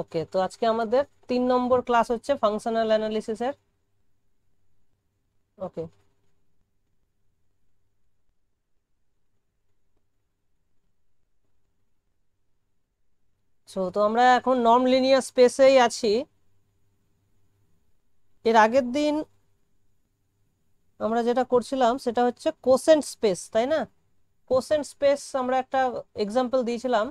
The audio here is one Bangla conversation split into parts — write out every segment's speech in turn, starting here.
ওকে তো আজকে আমাদের তিন নম্বর ক্লাস হচ্ছে ফাংশনাল অ্যানালিসিসের ওকে সো তো আমরা এখন নন লিনিয়ার স্পেসেই আছি এর আগের দিন আমরা যেটা করছিলাম সেটা হচ্ছে কোসেন্ট স্পেস তাই না কোসেন্ট স্পেস আমরা একটা এক্সাম্পল দিয়েছিলাম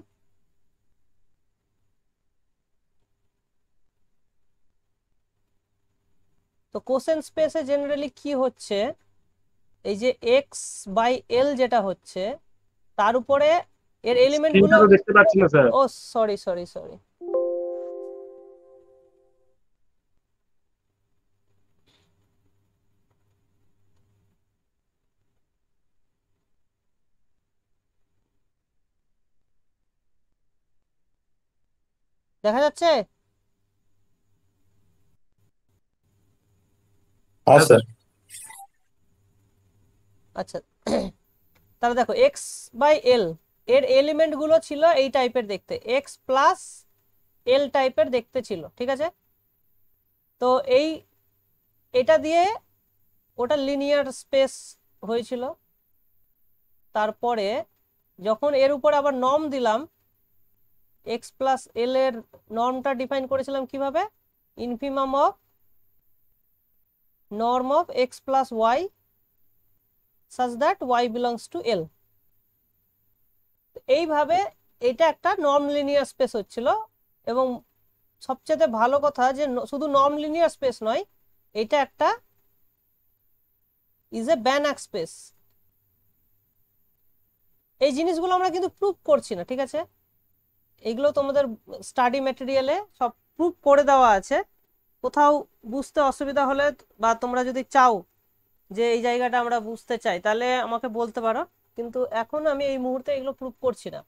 তো কোসেন স্পেসে জেনারেলি কি হচ্ছে এই যে এক্স বাই এল যেটা হচ্ছে তার উপরে এর গুলো দেখতে পাচ্ছি না sir oh sorry sorry sorry দেখা যাচ্ছে আচ্ছা, আচ্ছা। তাহলে দেখো এক্স বাই এল এর এলিমেন্ট গুলো ছিল এই টাইপের দেখতে এক্স প্লাস এল টাইপের দেখতে ছিল ঠিক আছে তো এই এটা দিয়ে ওটা লিনিয়ার স্পেস হয়েছিল তারপরে যখন এর উপর আবার নম দিলাম এক্স প্লাস এল এর নর্মটা ডিফাইন করেছিলাম কিভাবে infimum of norm of x plus y such that y belongs to L. এইভাবে এটা একটা নর্ম লিনিয়ার স্পেস হচ্ছিল এবং সবচেয়ে ভালো কথা যে শুধু নর্ম লিনিয়ার স্পেস নয় এটা একটা ইজ এ ব্যান স্পেস এই জিনিসগুলো আমরা কিন্তু প্রুভ করছি না ঠিক আছে এগুলো তোমাদের স্টাডি ম্যাটেরিয়ালে সব প্রুভ করে দেওয়া আছে কোথাও বুঝতে অসুবিধা হলে বা তোমরা যদি চাও যে এই জায়গাটা আমরা বুঝতে চাই তাহলে আমাকে বলতে পারো কিন্তু এখন আমি এই মুহূর্তে এগুলো প্রুভ করছি না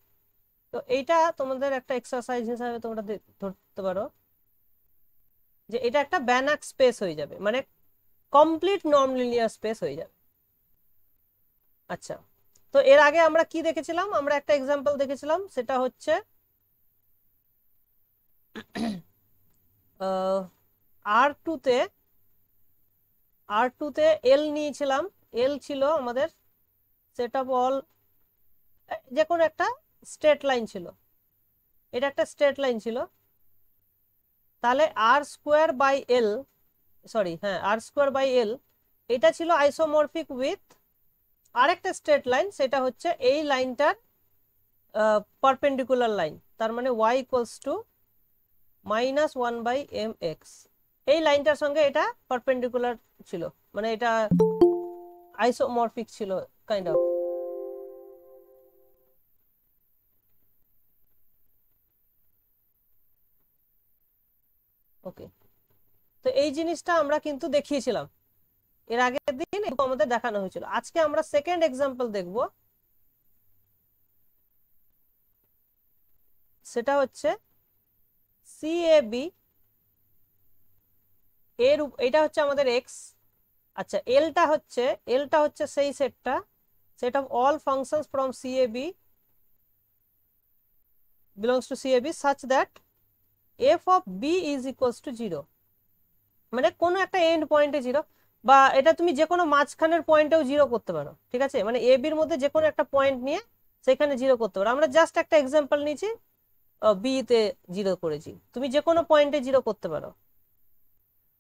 তো এইটা তোমাদের একটা এক্সারসাইজ হিসাবে তোমরা ধরতে পারো যে এটা একটা ব্যানাক স্পেস হয়ে যাবে মানে কমপ্লিট নন লিনিয়ার স্পেস হয়ে যাবে আচ্ছা তো এর আগে আমরা কি দেখেছিলাম আমরা একটা এক্সাম্পল দেখেছিলাম সেটা হচ্ছে আর টুতে আর টুতে এল নিয়েছিলাম এল ছিল আমাদের সেট অফ অল যে কোনো একটা স্টেট লাইন ছিল এটা একটা স্টেট লাইন ছিল তাহলে R square by L sorry হ্যাঁ আর স্কোয়ার বাই এল এটা ছিল আইসোমরফিক উইথ আরেকটা স্টেট লাইন সেটা হচ্ছে এই লাইনটার পারপেন্ডিকুলার লাইন তার মানে y equals to minus one by M X এই লাইনটার সঙ্গে এটা পারপেন্ডিকুলার ছিল মানে এটা আইসোমরফিক ছিল কাইন্ড অফ ওকে তো এই জিনিসটা আমরা কিন্তু দেখিয়েছিলাম এর আগের দিন আমাদের দেখানো হয়েছিল আজকে আমরা সেকেন্ড এক্সাম্পল দেখব সেটা হচ্ছে সিএবি এর এটা হচ্ছে আমাদের এক্স আচ্ছা এলটা হচ্ছে এলটা হচ্ছে সেই সেটটা set of all functions from CAB belongs to CAB such that F of B is equals to zero মানে কোনো একটা এন্ড পয়েন্টে জিরো বা এটা তুমি যে কোনো মাঝখানের পয়েন্টেও জিরো করতে পারো ঠিক আছে মানে এ বির মধ্যে যে কোনো একটা পয়েন্ট নিয়ে সেখানে জিরো করতে পারো আমরা জাস্ট একটা এক্সাম্পল নিয়েছি বি তে জিরো করেছি তুমি যে কোনো পয়েন্টে জিরো করতে পারো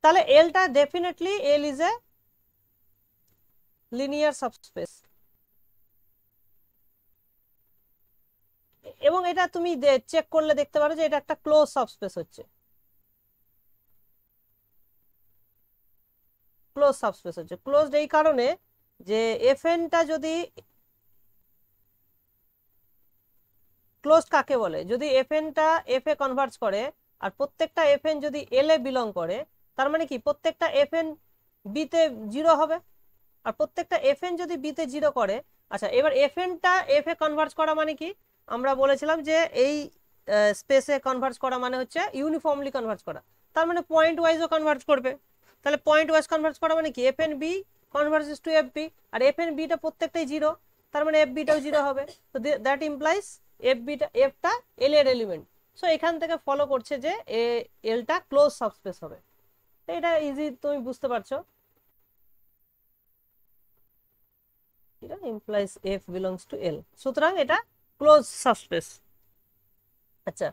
তাহলে এলটা definitely L is a linear subspace এবং এটা তুমি চেক করলে দেখতে পারো যে এটা একটা ক্লোজ সাবস্পেস হচ্ছে ক্লোজ সাবস্পেস হচ্ছে ক্লোজড এই কারণে যে এনটা যদি ক্লোজ কাকে বলে যদি এনটা এফ এ কনভার্ট করে আর প্রত্যেকটা এফএন যদি এল এ বিলং করে তার মানে কি প্রত্যেকটা এফ এন বিতে জিরো হবে আর প্রত্যেকটা এফ এন যদি বিতে জিরো করে আচ্ছা এবার এফ এনটা এফ এ কনভার্স করা মানে কি আমরা বলেছিলাম যে এই স্পেসে কনভার্স করা মানে হচ্ছে ইউনিফর্মলি কনভার্স করা তার মানে পয়েন্ট ওয়াইজও কনভার্স করবে তাহলে পয়েন্ট ওয়াইজ কনভার্স করা মানে কি F N B converges to F B আর এফ এন বিটা প্রত্যেকটাই জিরো তার মানে এফ বিটাও জিরো হবে তো দ্যাট ইমপ্লাইজ এফ বিটা এফটা এল এর এলিমেন্ট সো এখান থেকে ফলো করছে যে এলটা ক্লোজ সাবস্পেস হবে তো এটা ইজি তুমি বুঝতে পারছো এটা implies F belongs to L সুতরাং এটা ক্লোজ সাসপেস আচ্ছা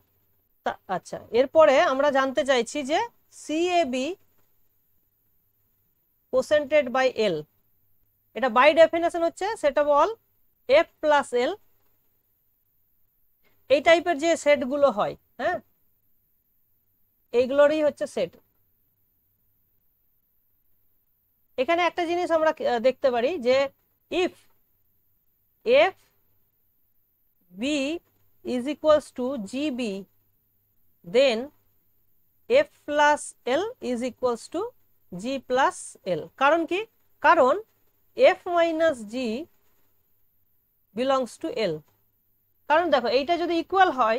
আচ্ছা এরপরে আমরা জানতে চাইছি যে সিএবি কোসেন্টেড বাই এল এটা বাই ডেফিনেশন হচ্ছে set of all F plus L এই টাইপের যে সেটগুলো হয় হ্যাঁ এইগুলোরই হচ্ছে সেট এখানে একটা জিনিস আমরা দেখতে পারি যে if F B is equals to G B then F plus L is equals to G plus L কারণ কি কারণ F minus G belongs to L কারণ দেখো এইটা যদি ইকুয়াল হয়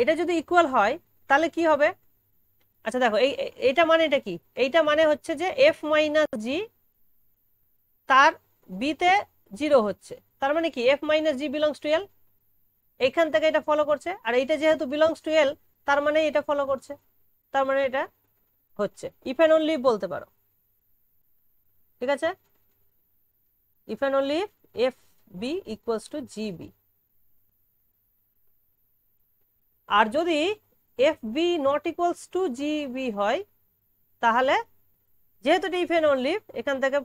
এটা যদি ইকুয়াল হয় তাহলে কি হবে আচ্ছা দেখো এই এটা মানে এটা কি এইটা মানে হচ্ছে যে এফ মাইনাস জি তার বিতে জিরো হচ্ছে তার মানে কি F minus G belongs to L এইখান থেকে এটা ফলো করছে আর এইটা যেহেতু বিলংস টু এল তার মানে এটা ফলো করছে তার মানে এটা হচ্ছে ইফ অ্যান্ড অনলি বলতে পারো ঠিক আছে if and only F B equals to GB আর যদি F B not equals to GB হয় তাহলে যেহেতু ডিফেন ইফ অনলি এখান থেকে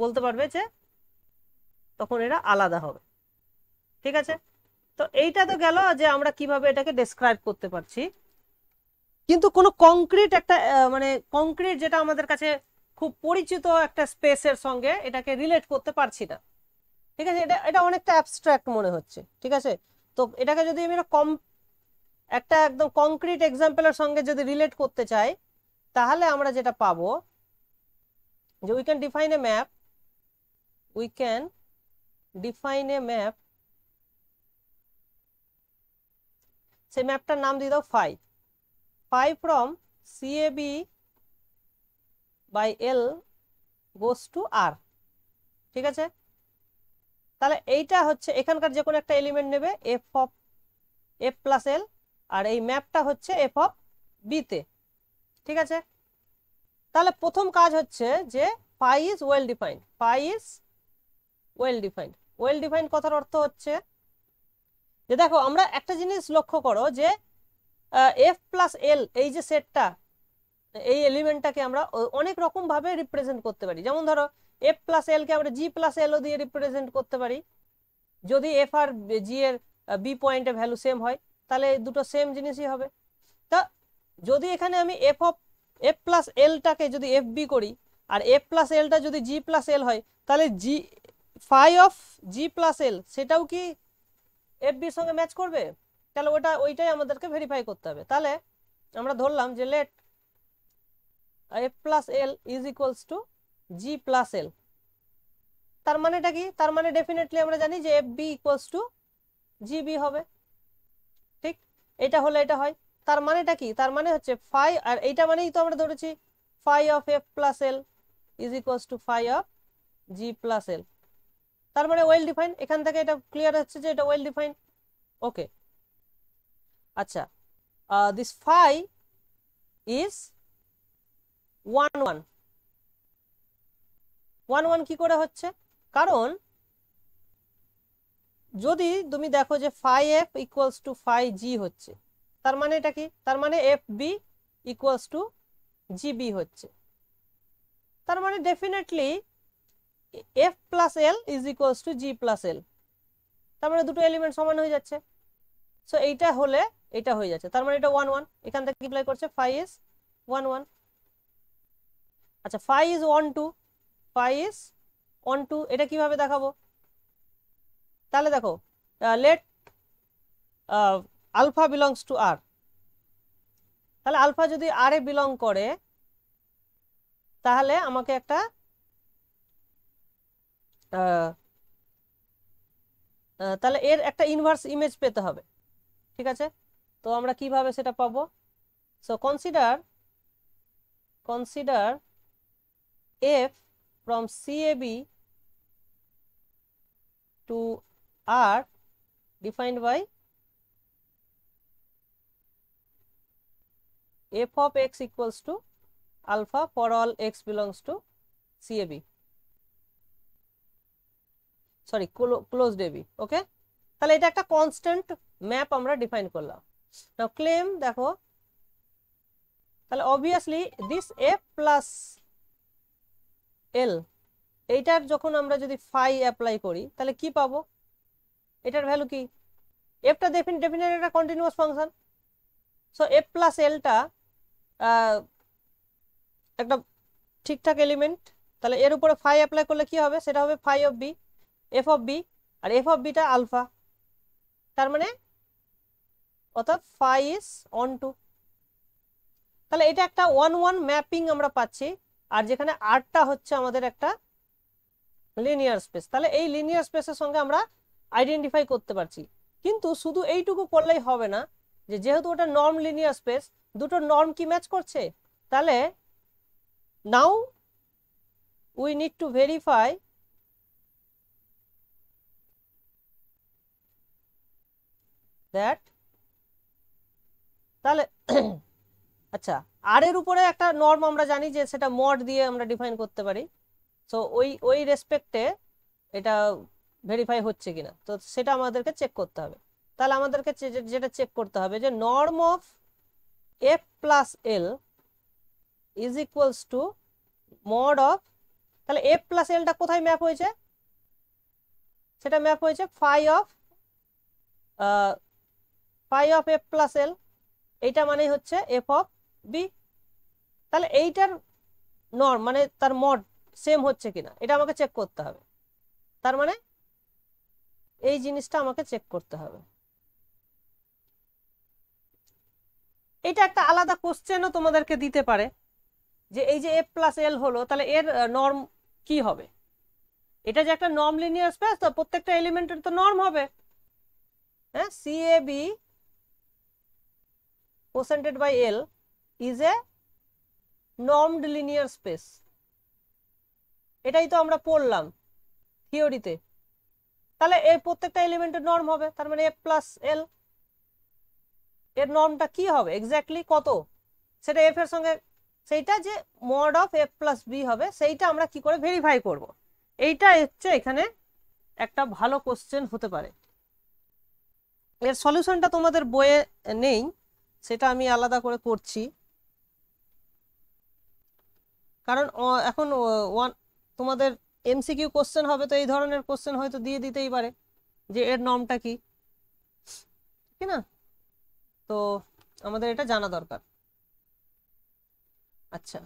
বলতে পারবে যে তখন এরা আলাদা হবে ঠিক আছে তো এইটা তো গেল যে আমরা কিভাবে এটাকে ডেসক্রাইব করতে পারছি কিন্তু কোনো কংক্রিট একটা মানে কংক্রিট যেটা আমাদের কাছে খুব পরিচিত একটা স্পেসের সঙ্গে এটাকে রিলেট করতে পারছি না ঠিক আছে এটা এটা অনেকটা অ্যাবস্ট্রাক্ট মনে হচ্ছে ঠিক আছে তো এটাকে যদি আমি কম একটা একদম কংক্রিট এক্সাম্পলের সঙ্গে যদি রিলেট করতে চাই তাহলে আমরা যেটা পাবো যে we can define a map we can define a map সেই ম্যাপটার নাম দিয়ে দাও phi phi from CAB by L goes to R ঠিক আছে তাহলে এইটা হচ্ছে এখানকার যে কোনো একটা এলিমেন্ট নেবে F of F plus L আর এই ম্যাপটা হচ্ছে এফ অফ বিতে ঠিক আছে তাহলে প্রথম কাজ হচ্ছে যে phi is well defined phi is well defined well defined কথার অর্থ হচ্ছে যে দেখো আমরা একটা জিনিস লক্ষ্য করো যে এফ প্লাস এল এই যে সেটটা এই এলিমেন্টটাকে আমরা অনেক রকমভাবে রিপ্রেজেন্ট করতে পারি যেমন ধরো এফ প্লাস এলকে আমরা জি প্লাস এলও দিয়ে রিপ্রেজেন্ট করতে পারি যদি এফ আর জি এর বি পয়েন্টের ভ্যালু সেম হয় তাহলে দুটো সেম জিনিসই হবে তা যদি এখানে আমি এফ অফ এফ প্লাস এলটাকে যদি এফ বি করি আর এফ প্লাস এলটা যদি জি প্লাস এল হয় তাহলে G phi of G plus L সেটাও কি এফ বির সঙ্গে ম্যাচ করবে তাহলে ওটা ওইটাই আমাদেরকে ভেরিফাই করতে হবে তাহলে আমরা ধরলাম যে let F plus L is equals to G plus L তার মানেটা কি তার মানে ডেফিনেটলি আমরা জানি যে F B equals to G B হবে এটা হলে এটা হয় তার মানেটা কি তার মানে হচ্ছে ফাই আর এইটা মানেই তো আমরা ধরেছি phi of F plus L is equals to phi of G plus L তার মানে ওয়েল ডিফাইন এখান থেকে এটা ক্লিয়ার হচ্ছে যে এটা ওয়েল ডিফাইন ওকে আচ্ছা this phi is one one one one কি করে হচ্ছে কারণ যদি তুমি দেখো যে phi F equals to phi G হচ্ছে তার মানে এটা কি তার মানে F B equals to G B হচ্ছে তার মানে definitely F plus L is equals to G plus L তার মানে দুটো এলিমেন্ট সমান হয়ে যাচ্ছে সো এইটা হলে এটা হয়ে যাচ্ছে তার মানে এটা ওয়ান ওয়ান এখান থেকে অ্যাপ্লাই করছে ফাই ইজ ওয়ান ওয়ান আচ্ছা phi is onto phi is onto এটা কিভাবে দেখাবো তাহলে দেখো let alpha belongs to R তাহলে আলফা যদি আর এ বিলং করে তাহলে আমাকে একটা তাহলে এর একটা ইনভার্স ইমেজ পেতে হবে ঠিক আছে তো আমরা কিভাবে সেটা পাবো so consider consider F from CAB to are defined by f of x equals to alpha for all x belongs to CAB. Sorry closed A B okay তাহলে এটা একটা কনস্ট্যান্ট ম্যাপ আমরা ডিফাইন করলাম নাও ক্লেম দেখো তাহলে obviously this F plus L এইটার যখন আমরা যদি ফাই অ্যাপ্লাই করি তাহলে কি পাবো এটার ভ্যালু কি এফটা ডেফিন ডেফিনেট একটা continuous function so F plus এলটা একটা ঠিকঠাক এলিমেন্ট তাহলে এর উপরে ফাই অ্যাপ্লাই করলে কি হবে সেটা হবে phi of B F of B আর এফ অফ বিটা আলফা তার মানে অর্থাৎ ফাই ইস অন টু তাহলে এটা একটা ওয়ান ওয়ান ম্যাপিং আমরা পাচ্ছি আর যেখানে আরটা হচ্ছে আমাদের একটা লিনিয়ার স্পেস তাহলে এই লিনিয়ার স্পেসের সঙ্গে আমরা আইডেন্টিফাই করতে পারছি কিন্তু শুধু এইটুকু করলেই হবে না যে যেহেতু ওটা নর্ম লিনিয়ার স্পেস দুটো নর্ম কি ম্যাচ করছে তাহলে now we need to verify that তাহলে আচ্ছা আর এর উপরে একটা নর্ম আমরা জানি যে সেটা মড দিয়ে আমরা ডিফাইন করতে পারি সো ওই ওই রেসপেক্টে এটা ভেরিফাই হচ্ছে কিনা তো সেটা আমাদেরকে চেক করতে হবে তাহলে আমাদেরকে যেটা চেক করতে হবে যে norm of F plus L is equals to mod of তাহলে এফ প্লাস এলটা কোথায় ম্যাপ হয়েছে সেটা ম্যাপ হয়েছে phi of phi of F plus L এইটা মানে হচ্ছে এফ অফ বি তাহলে এইটার নর্ম মানে তার মড সেম হচ্ছে কিনা এটা আমাকে চেক করতে হবে তার মানে এই জিনিসটা আমাকে চেক করতে হবে এটা একটা আলাদা কোশ্চেনও তোমাদেরকে দিতে পারে যে এই যে এ প্লাস এল হলো তাহলে এর নর্ম কি হবে এটা যে একটা নর্ম লিনিয়ার স্পেস তো প্রত্যেকটা এলিমেন্টের তো নর্ম হবে হ্যাঁ C A B quotiented by L is a normed linear space এটাই তো আমরা পড়লাম থিওরিতে তাহলে এই প্রত্যেকটা এলিমেন্টের নর্ম হবে তার মানে এ প্লাস এল এর নর্মটা কি হবে এক্স্যাক্টলি কত সেটা এফ এর সঙ্গে সেইটা যে mod of F plus B হবে সেইটা আমরা কি করে ভেরিফাই করব। এইটা হচ্ছে এখানে একটা ভালো কোশ্চেন হতে পারে এর সলিউশনটা তোমাদের বইয়ে নেই সেটা আমি আলাদা করে করছি কারণ এখন ওয়ান তোমাদের এমসিকিউ কোশ্চেন হবে তো এই ধরনের কোশ্চেন হয়তো দিয়ে দিতেই পারে যে এর নমটা কি ঠিক না তো আমাদের এটা জানা দরকার আচ্ছা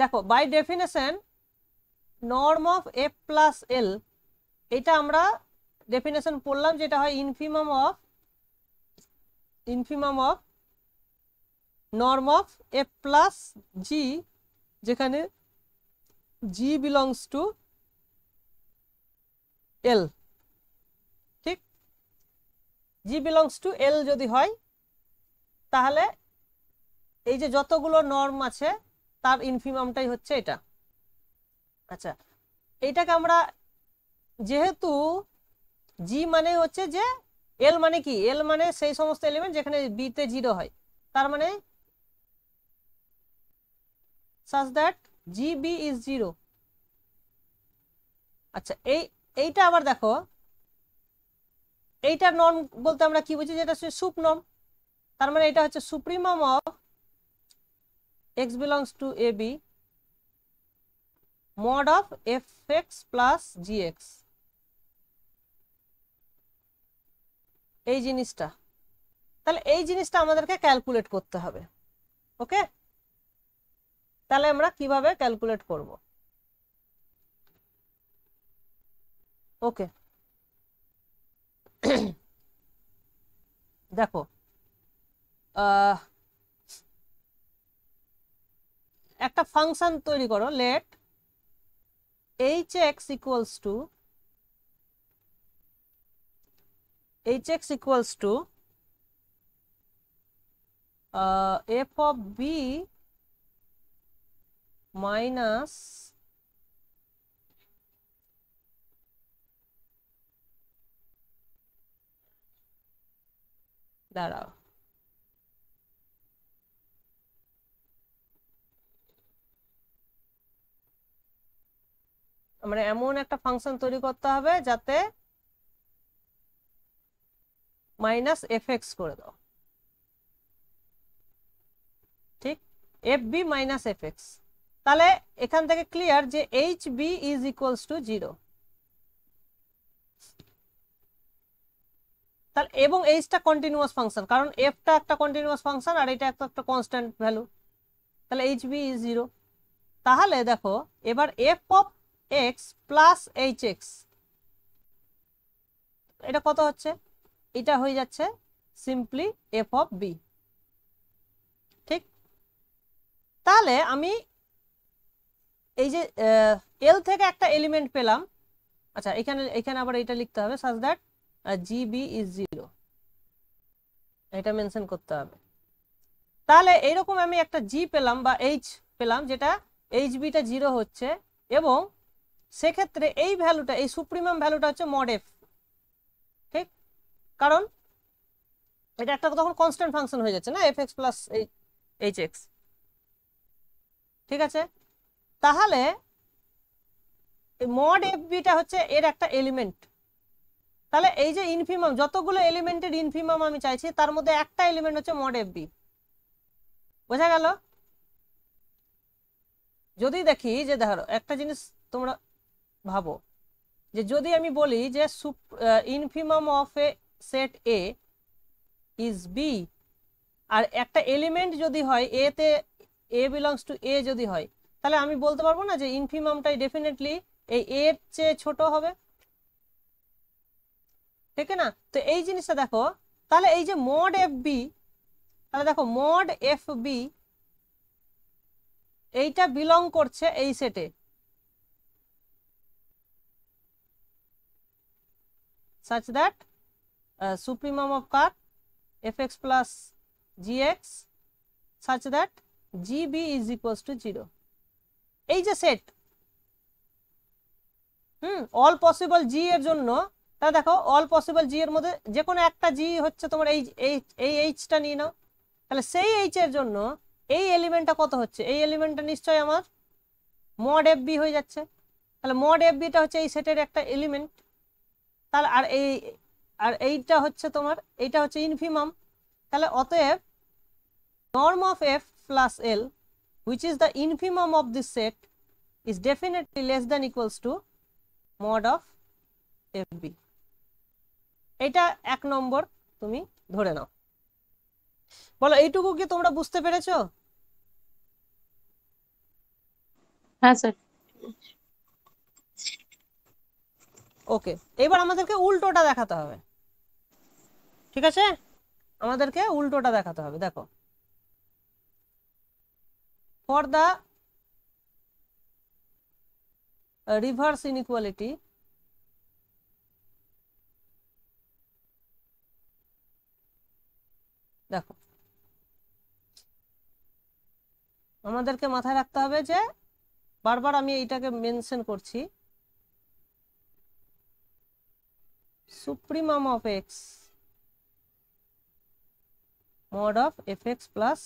দেখো by definition norm of F plus L এটা আমরা ডেফিনেশন পড়লাম যেটা হয় infimum of infimum of norm of F plus G যেখানে জি বিলংস টু এল ঠিক জি বিলংস টু এল যদি হয় তাহলে এই যে যতগুলো নর্ম আছে তার ইনফিমামটাই হচ্ছে এটা আচ্ছা এইটাকে আমরা যেহেতু জি মানে হচ্ছে যে এল মানে কি এল মানে সেই সমস্ত এলিমেন্ট যেখানে বিতে জিরো হয় তার মানে such that gb is zero আচ্ছা এই এইটা আবার দেখো এইটার নর্ম বলতে আমরা কি বুঝি যেটা হচ্ছে সুপ নর্ম তার মানে এটা হচ্ছে supremum of X belongs to A B mod of F X plus G X এই জিনিসটা তাহলে এই জিনিসটা আমাদেরকে ক্যালকুলেট করতে হবে ওকে তাহলে আমরা কিভাবে ক্যালকুলেট করব ওকে দেখো একটা ফাংশন তৈরি করো let H X equals to H X equals to F of B minus দাঁড়াও আমরা এমন একটা ফাংশন তৈরি করতে হবে যাতে মাইনাস এফ এক্স করে দাও ঠিক F B minus F X তাহলে এখান থেকে ক্লিয়ার যে H B is equals to zero তাহলে এবং এইচটা কন্টিনিউয়াস ফাংশন কারণ এফটা একটা কন্টিনিউয়াস ফাংশন আর এটা একটা একটা কনস্ট্যান্ট ভ্যালু তাহলে এইচ বি ইজ জিরো তাহলে দেখো এবার F of x plus H X এটা কত হচ্ছে এটা হয়ে যাচ্ছে সিম্পলি এফ অফ বি ঠিক তাহলে আমি এই যে এল থেকে একটা এলিমেন্ট পেলাম আচ্ছা এখানে এখানে আবার এটা লিখতে হবে such that G B is zero এটা মেনশন করতে হবে তাহলে এইরকম আমি একটা জি পেলাম বা এইচ পেলাম যেটা এইচ বিটা জিরো হচ্ছে এবং সেক্ষেত্রে এই ভ্যালুটা এই সুপ্রিমাম ভ্যালুটা হচ্ছে মডেফ ঠিক কারণ এটা একটা তখন কনস্ট্যান্ট ফাংশন হয়ে যাচ্ছে না F X plus H X ঠিক আছে তাহলে মড এফ বিটা হচ্ছে এর একটা এলিমেন্ট তাহলে এই যে ইনফিমাম যতগুলো এলিমেন্টের ইনফিমাম আমি চাইছি তার মধ্যে একটা এলিমেন্ট হচ্ছে মড এফ বি বোঝা গেল যদি দেখি যে ধরো একটা জিনিস তোমরা ভাবো যে যদি আমি বলি যে infimum of a set A is B আর একটা এলিমেন্ট যদি হয় এ তে এ বিলংস টু এ যদি হয় তাহলে আমি বলতে পারবো না যে ইনফিমামটাই ডেফিনেটলি এই এর চেয়ে ছোট হবে ঠিক না তো এই জিনিসটা দেখো তাহলে এই যে মড এফ বি তাহলে দেখো মড এফ বি এইটা বিলং করছে এই সেটে সাচ দ্যাট সুপ্রিমাম অফ কার F X plus G X such that G B is equals to zero এই যে set hmm all possible G এর জন্য তা দেখো অল পসিবল জি এর মধ্যে যে কোনো একটা জি হচ্ছে তোমার এই এই এইচটা নিয়ে নাও তাহলে সেই এইচ এর জন্য এই এলিমেন্টটা কত হচ্ছে এই এলিমেন্টটা নিশ্চয়ই আমার মড এফ বি হয়ে যাচ্ছে তাহলে মড এফ বিটা হচ্ছে এই সেটের একটা এলিমেন্ট তাহলে আর এই আর এইটা হচ্ছে তোমার এইটা হচ্ছে ইনফিমাম তাহলে অতএব norm of F plus L which is the infimum of this set is definitely less than equals to mod of fb এটা এক নম্বর তুমি ধরে নাও বলো এইটুকু কি তোমরা বুঝতে পেরেছো হ্যাঁ স্যার ওকে এবার আমাদেরকে উল্টোটা দেখাতে হবে ঠিক আছে আমাদেরকে উল্টোটা দেখাতে হবে দেখো for the reverse inequality দেখো আমাদেরকে মাথায় রাখতে হবে যে বারবার আমি এইটাকে মেনশন করছি supremum of X mod of fx plus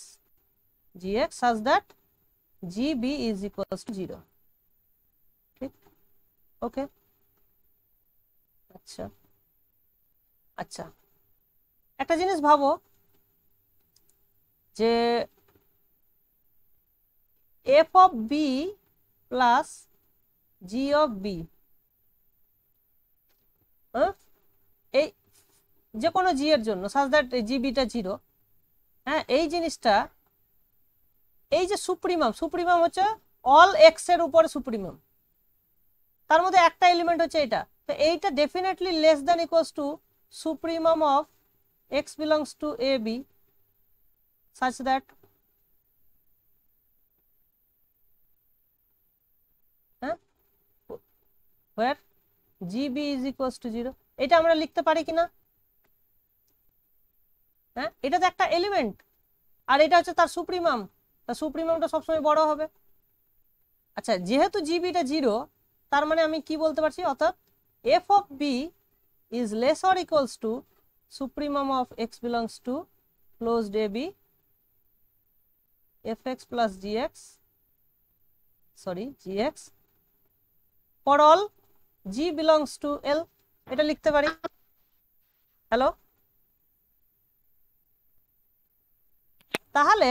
gx such that gb is equals to zero ঠিক ওকে আচ্ছা আচ্ছা একটা জিনিস ভাবো যে F of B plus G of B হ্যাঁ এই যে কোনো জি এর জন্য সাজ দ্যাট জিবিটা জিরো হ্যাঁ এই জিনিসটা এই যে সুপ্রিমাম সুপ্রিমাম হচ্ছে অল এক্স এর উপরে সুপ্রিমাম তার মধ্যে একটা এলিমেন্ট হচ্ছে এটা তো এইটা definitely less than equals to supremum of X belongs to A B such that এটা আমরা লিখতে পারি হ্যাঁ এটা তো একটা এলিমেন্ট আর এটা হচ্ছে তার সুপ্রিমাম তা সুপ্রিমিয়ামটা সবসময় বড় হবে আচ্ছা যেহেতু জিবিটা জিরো তার মানে আমি কি বলতে পারছি অর্থাৎ F of B is less or equals to supremum of X belongs to closed B F X plus G X sorry G X for all G belongs to L এটা লিখতে পারি হ্যালো তাহলে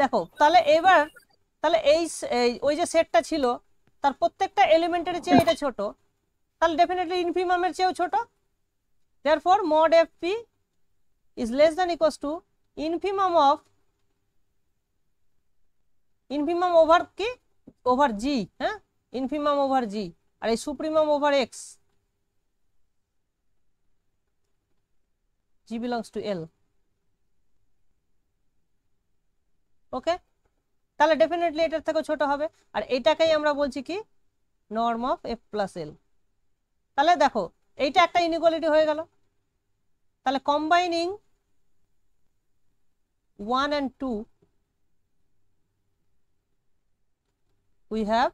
দেখো তাহলে এবার তাহলে এই ওই যে সেটটা ছিল তার প্রত্যেকটা এলিমেন্টের চেয়ে এটা ছোট তাহলে ডেফিনেটলি ইনফিমামের চেয়েও ছোট therefore mod F P is less than equals to infimum of infimum over কি ওভার জি হ্যাঁ ইনফিমাম ওভার জি আর এই supremum over X G belongs to L okay তাহলে ডেফিনেটলি এটার থেকে ছোট হবে আর এইটাকেই আমরা বলছি কি norm of F plus L তাহলে দেখো এইটা একটা ইনিকোয়ালিটি হয়ে গেল তাহলে combining one and two we have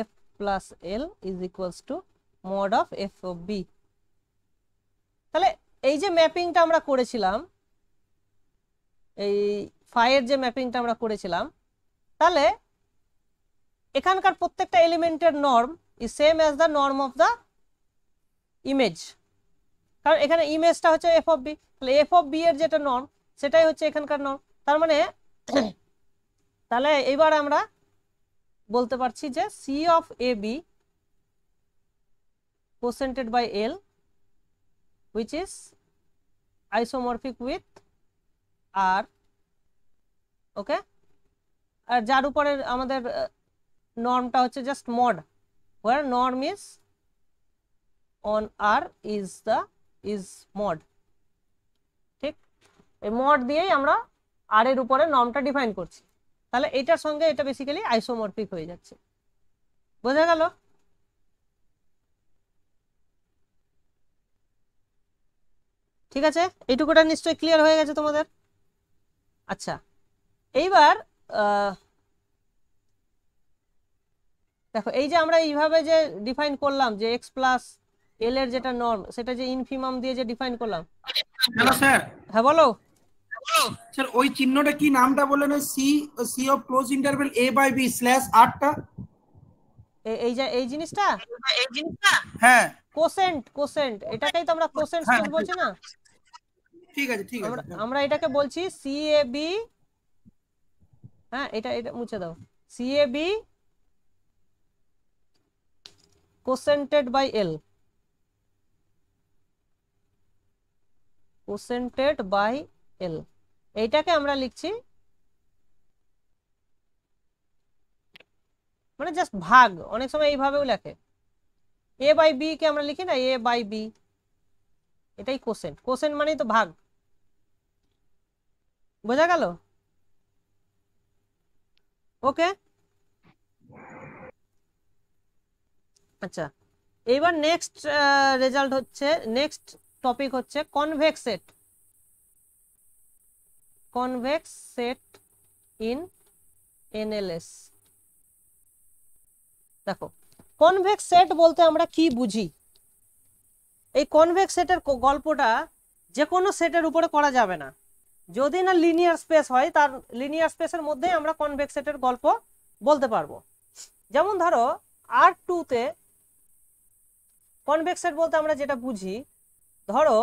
F plus L is equals to mod of F B তাহলে এই যে ম্যাপিংটা আমরা করেছিলাম এই ফায়ের যে ম্যাপিংটা আমরা করেছিলাম তাহলে এখানকার প্রত্যেকটা এলিমেন্টের norm is same as the norm of the image কারণ এখানে ইমেজটা হচ্ছে এফ অফ বি তাহলে এফ অফ বি এর যেটা নর্ম সেটাই হচ্ছে এখানকার নর্ম তার মানে তাহলে এবার আমরা বলতে পারছি যে C of A B quotiented by L which is isomorphic with R okay আর যার উপরে আমাদের নর্মটা হচ্ছে just mod where norm is on R is the is mod ঠিক এই মড দিয়েই আমরা আর এর উপরে নর্মটা ডিফাইন করছি তাহলে এটার সঙ্গে এটা বেসিক্যালি আইসোমরফিক হয়ে যাচ্ছে বোঝা গেল ঠিক আছে এইটুকুটা নিশ্চয়ই ক্লিয়ার হয়ে গেছে তোমাদের আচ্ছা এইবার দেখো এই যে আমরা এইভাবে যে ডিফাইন করলাম যে এক্স প্লাস এল এর যেটা নর্ম সেটা যে ইনফিমাম দিয়ে যে ডিফাইন করলাম হ্যালো স্যার হ্যাঁ বলো স্যার ওই চিহ্নটা কি নামটা বললেন C C of close interval A by B slash আটটা এই যে এই জিনিসটা এই জিনিসটা হ্যাঁ কোসেন্ট কোসেন্ট এটাকেই তো আমরা কোসেন্ট হ্যাঁ। স্কেচ বলছি না ঠিক আছে ঠিক আছে হ্যাঁ। আমরা এটাকে বলছি সিএবি হ্যাঁ এটা এটা মুছে দাও CAB quotiented by L quotiented by L এইটাকে আমরা লিখছি মানে জাস্ট ভাগ অনেক সময় এইভাবেও লেখে এ বাই বি কে আমরা লিখি না এ বাই বি এটাই কোসেন্ট কোসেন্ট মানেই তো ভাগ বোঝা গেল ওকে আচ্ছা এইবার নেক্সট রেজাল্ট হচ্ছে নেক্সট টপিক হচ্ছে convex set convex set in NLS দেখো কনভেক্স সেট বলতে আমরা কি বুঝি এই কনভেক্স সেটের গল্পটা যে কোনো সেটের উপরে করা যাবে না যদি না লিনিয়ার স্পেস হয় তার লিনিয়ার স্পেসের মধ্যেই আমরা কনভেক্সেটের গল্প বলতে পারবো যেমন ধরো আর টুতে কনভেক্সেট বলতে আমরা যেটা বুঝি ধরো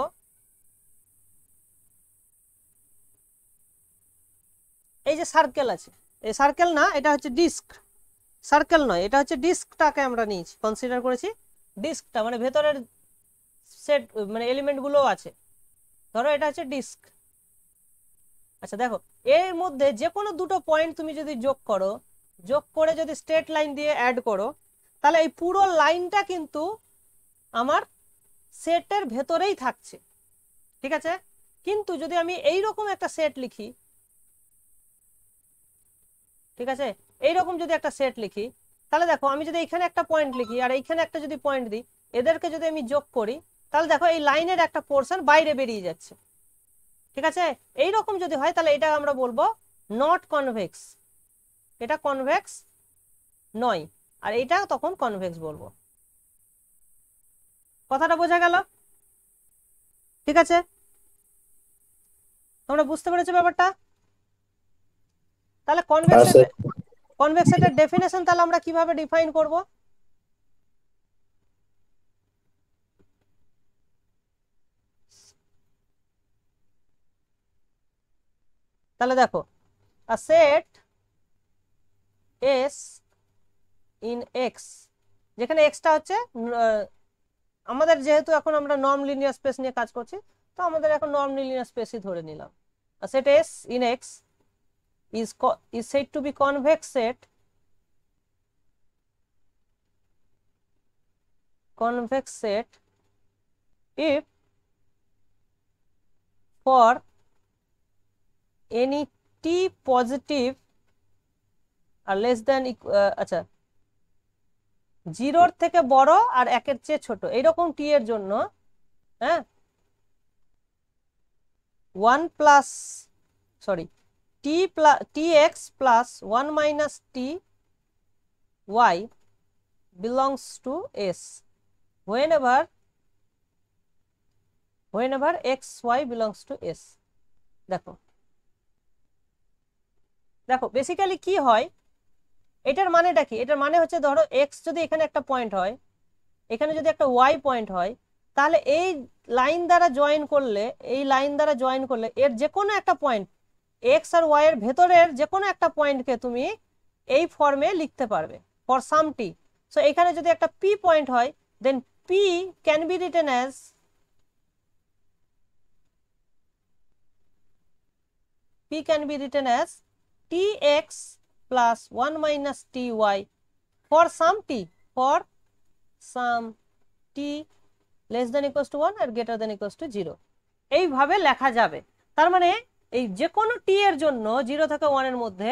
এই যে সার্কেল আছে এই সার্কেল না এটা হচ্ছে ডিস্ক সার্কেল নয় এটা হচ্ছে ডিস্কটাকে আমরা নিয়েছি কনসিডার করেছি ডিস্কটা মানে ভেতরের সেট মানে এলিমেন্টগুলোও আছে ধরো এটা হচ্ছে ডিস্ক আচ্ছা দেখো এর মধ্যে যে কোনো দুটো পয়েন্ট তুমি যদি যোগ করো যোগ করে যদি স্ট্রেট লাইন দিয়ে অ্যাড করো তাহলে এই পুরো লাইনটা কিন্তু আমার সেটের ভেতরেই থাকছে ঠিক আছে কিন্তু যদি আমি এই রকম একটা সেট লিখি ঠিক আছে এই রকম যদি একটা সেট লিখি তাহলে দেখো আমি যদি এখানে একটা পয়েন্ট লিখি আর এইখানে একটা যদি পয়েন্ট দিই এদেরকে যদি আমি যোগ করি তাহলে দেখো এই লাইনের একটা পোর্শন বাইরে বেরিয়ে যাচ্ছে ঠিক আছে এই রকম যদি হয় তাহলে এটা আমরা বলবো নট কনভেক্স এটা কনভেক্স নয় আর এটা তখন কনভেক্স বলবো কথাটা বোঝা গেল ঠিক আছে তোমরা বুঝতে পেরেছো ব্যাপারটা তাহলে কনভেক্স হ্যাঁ, এর ডেফিনেশন তাহলে আমরা কিভাবে ডিফাইন করব তাহলে দেখো সেট এস ইন এক্স যেখানে এক্সটা হচ্ছে আমাদের যেহেতু এখন আমরা নর্ম লিনিয়ার স্পেস নিয়ে কাজ করছি তো আমাদের এখন নর্ম লিনিয়ার স্পেসই ধরে নিলাম set S in X is is set to be convex set convex set if for any t positive আর লেস দ্যান আচ্ছা জিরোর থেকে বড় আর একের চেয়ে ছোট এইরকম টি এর জন্য হ্যাঁ one plus sorry T plus T X plus one minus T Y belongs to S whenever whenever x y belongs to S দেখো দেখো বেসিক্যালি কি হয় এটার মানেটা কি এটার মানে হচ্ছে ধরো এক্স যদি এখানে একটা পয়েন্ট হয় এখানে যদি একটা ওয়াই পয়েন্ট হয় তাহলে এই লাইন দ্বারা জয়েন করলে এই লাইন দ্বারা জয়েন করলে এর যে কোনো একটা পয়েন্ট এক্স আর ওয়াই এর ভেতরের যে কোনো একটা পয়েন্টকে তুমি এই ফর্মে লিখতে পারবে ফর সামটি সো এখানে যদি একটা পি পয়েন্ট হয় then P can be written as P can be written as tx plus 1 minus ty for some t for some t less than equals to 1 আর greater than equals to 0 এইভাবে লেখা যাবে তার মানে এই যে কোনো টি এর জন্য জিরো থেকে ওয়ানের মধ্যে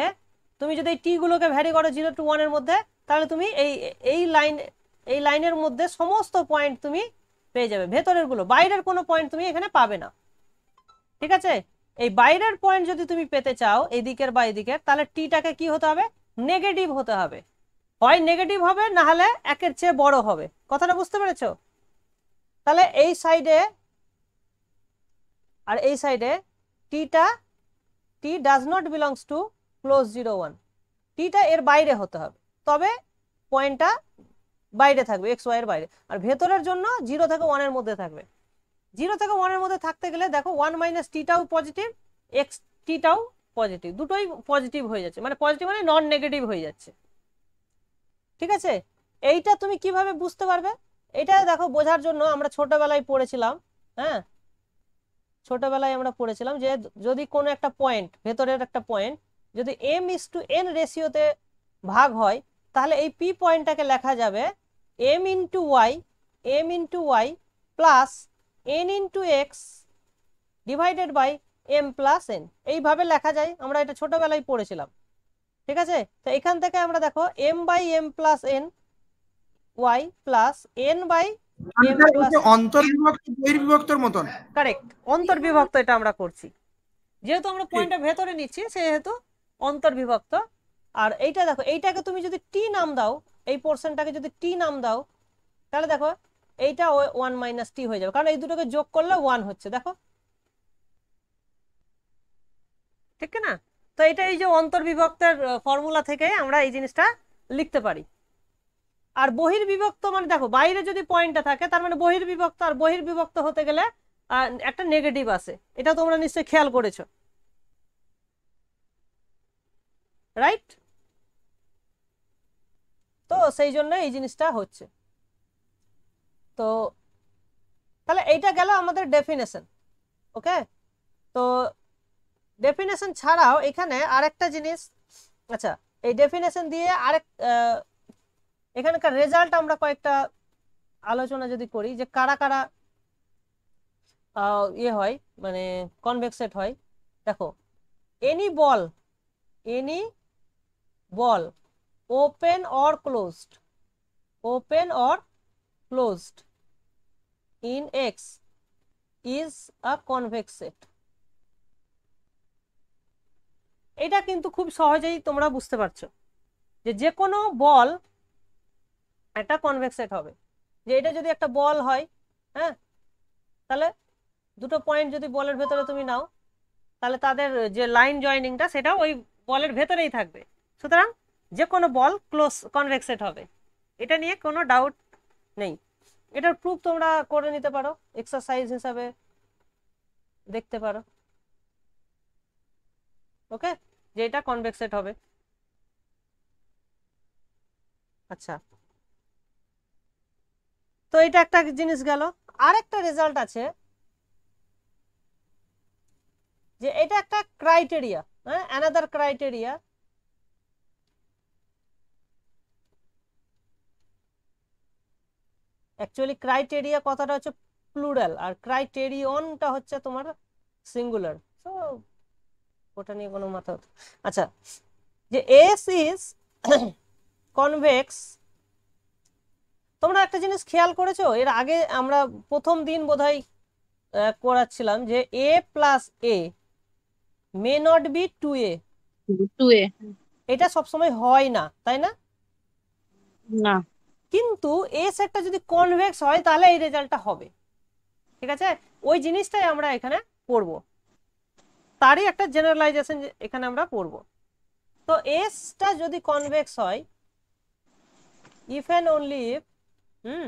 তুমি যদি এই টিগুলোকে ভ্যারি করো জিরো টু ওয়ানের মধ্যে তাহলে তুমি এই এই লাইন এই লাইনের মধ্যে সমস্ত পয়েন্ট তুমি পেয়ে যাবে ভেতরের গুলো বাইরের কোনো পয়েন্ট তুমি এখানে পাবে না ঠিক আছে এই বাইরের পয়েন্ট যদি তুমি পেতে চাও এদিকের বা এদিকের তাহলে টিটাকে কি হতে হবে নেগেটিভ হতে হবে হয় নেগেটিভ হবে না হলে একের চেয়ে বড় হবে কথাটা বুঝতে পেরেছ তাহলে এই সাইডে আর এই সাইডে theta T does not belongs to close zero one theta এর বাইরে হতে হবে তবে পয়েন্টটা বাইরে থাকবে এক্স ওয়াই এর বাইরে আর ভেতরের জন্য জিরো থেকে ওয়ানের মধ্যে থাকবে জিরো থেকে ওয়ানের মধ্যে থাকতে গেলে দেখো ওয়ান মাইনাস টিটাও পজিটিভ এক্স টিটাও পজিটিভ দুটোই পজিটিভ হয়ে যাচ্ছে মানে পজিটিভ মানে নন নেগেটিভ হয়ে যাচ্ছে ঠিক আছে এইটা তুমি কিভাবে বুঝতে পারবে এটা দেখো বোঝার জন্য আমরা ছোটবেলায় পড়েছিলাম হ্যাঁ ছোটবেলায় আমরা পড়েছিলাম যে যদি কোনো একটা পয়েন্ট ভেতরের একটা পয়েন্ট যদি এম ইস টু এন রেশিওতে ভাগ হয় তাহলে এই পি পয়েন্টটাকে লেখা যাবে M into Y M into Y plus n into X divided by M plus N এইভাবে লেখা যায় আমরা এটা ছোটবেলায় পড়েছিলাম ঠিক আছে তো এখান থেকে আমরা দেখো M by M plus N Y plus N by অন্তর্বিভক্ত এটা আমরা করছি যেহেতু আমরা ভেতরে নিচ্ছি সেহেতু অন্তর্বিভক্ত আর এইটা দেখো এইটাকে তুমি যদি টি নাম দাও এই পোর্শনটাকে যদি টি নাম দাও তাহলে দেখো এইটা ওয়ান মাইনাস টি হয়ে যাবে কারণ এই দুটোকে যোগ করলে ওয়ান হচ্ছে দেখো ঠিক না তো এটা এই যে অন্তর্বিভক্তের ফর্মুলা থেকে আমরা এই জিনিসটা লিখতে পারি আর বহির্বিভক্ত মানে দেখো বাইরে যদি পয়েন্টটা থাকে তার মানে বহির্বিভক্ত আর বহির্বিভক্ত হতে গেলে একটা নেগেটিভ আছে এটা তোমরা নিশ্চয়ই খেয়াল করেছো রাইট তো সেই জন্য এই জিনিসটা হচ্ছে তো তাহলে এইটা গেল আমাদের ডেফিনেশন ওকে তো ডেফিনেশন ছাড়াও এখানে আরেকটা জিনিস আচ্ছা এই ডেফিনেশন দিয়ে আরেক এখানকার রেজাল্ট আমরা কয়েকটা আলোচনা যদি করি যে কারা কারা ইয়ে হয় মানে কনভেক্সেট হয় দেখো any ball any ball open or closed open or closed in X is a convex set. এটা কিন্তু খুব সহজেই তোমরা বুঝতে পারছো যে যে কোনো বল একটা কনভেক্স সেট হবে যে এটা যদি একটা বল হয় হ্যাঁ তাহলে দুটো পয়েন্ট যদি বলের ভেতরে তুমি নাও তাহলে তাদের যে লাইন জয়নিংটা সেটা ওই বলের ভেতরেই থাকবে সুতরাং যে কোনো বল ক্লোজ কনভেক্সেট হবে এটা নিয়ে কোনো ডাউট নেই এটার প্রুফ তোমরা করে নিতে পারো এক্সারসাইজ হিসাবে দেখতে পারো ওকে যে এটা কনভেক্সেট হবে আচ্ছা তো এটা একটা জিনিস গেল আর একটা রেজাল্ট আছে যে এটা একটা ক্রাইটেরিয়া হ্যাঁ অ্যানাদার ক্রাইটেরিয়া অ্যাকচুয়ালি ক্রাইটেরিয়া কথাটা হচ্ছে প্লুরাল আর ক্রাইটেরিয়নটা হচ্ছে তোমার সিঙ্গুলার তো ওটা নিয়ে কোনো মাথা আচ্ছা যে এস ইজ কনভেক্স তোমরা একটা জিনিস খেয়াল করেছো এর আগে আমরা প্রথম দিন বোধহয় করাচ্ছিলাম যে A plus A may not be two A two A এটা সবসময় হয় না তাই না না কিন্তু এ সেটটা যদি কনভেক্স হয় তাহলে এই রেজাল্টটা হবে ঠিক আছে ওই জিনিসটাই আমরা এখানে পড়ব তারই একটা জেনারেলাইজেশন এখানে আমরা পড়ব তো এসটা যদি কনভেক্স হয় ইফ অ্যান্ড অনলি ইফ হুম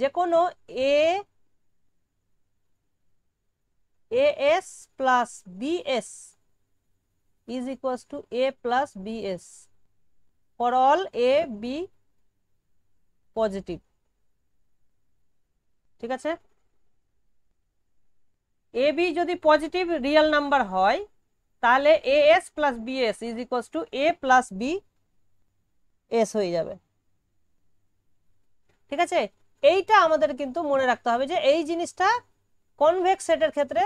যে কোনো A S plus BS is equals to A plus BS for all a b positive ঠিক আছে এ বি যদি পজিটিভ রিয়েল নাম্বার হয় তাহলে A S plus B S is equals to A plus B S হয়ে যাবে ঠিক আছে এইটা আমাদের কিন্তু মনে রাখতে হবে যে এই জিনিসটা কনভেক্স সেটের ক্ষেত্রে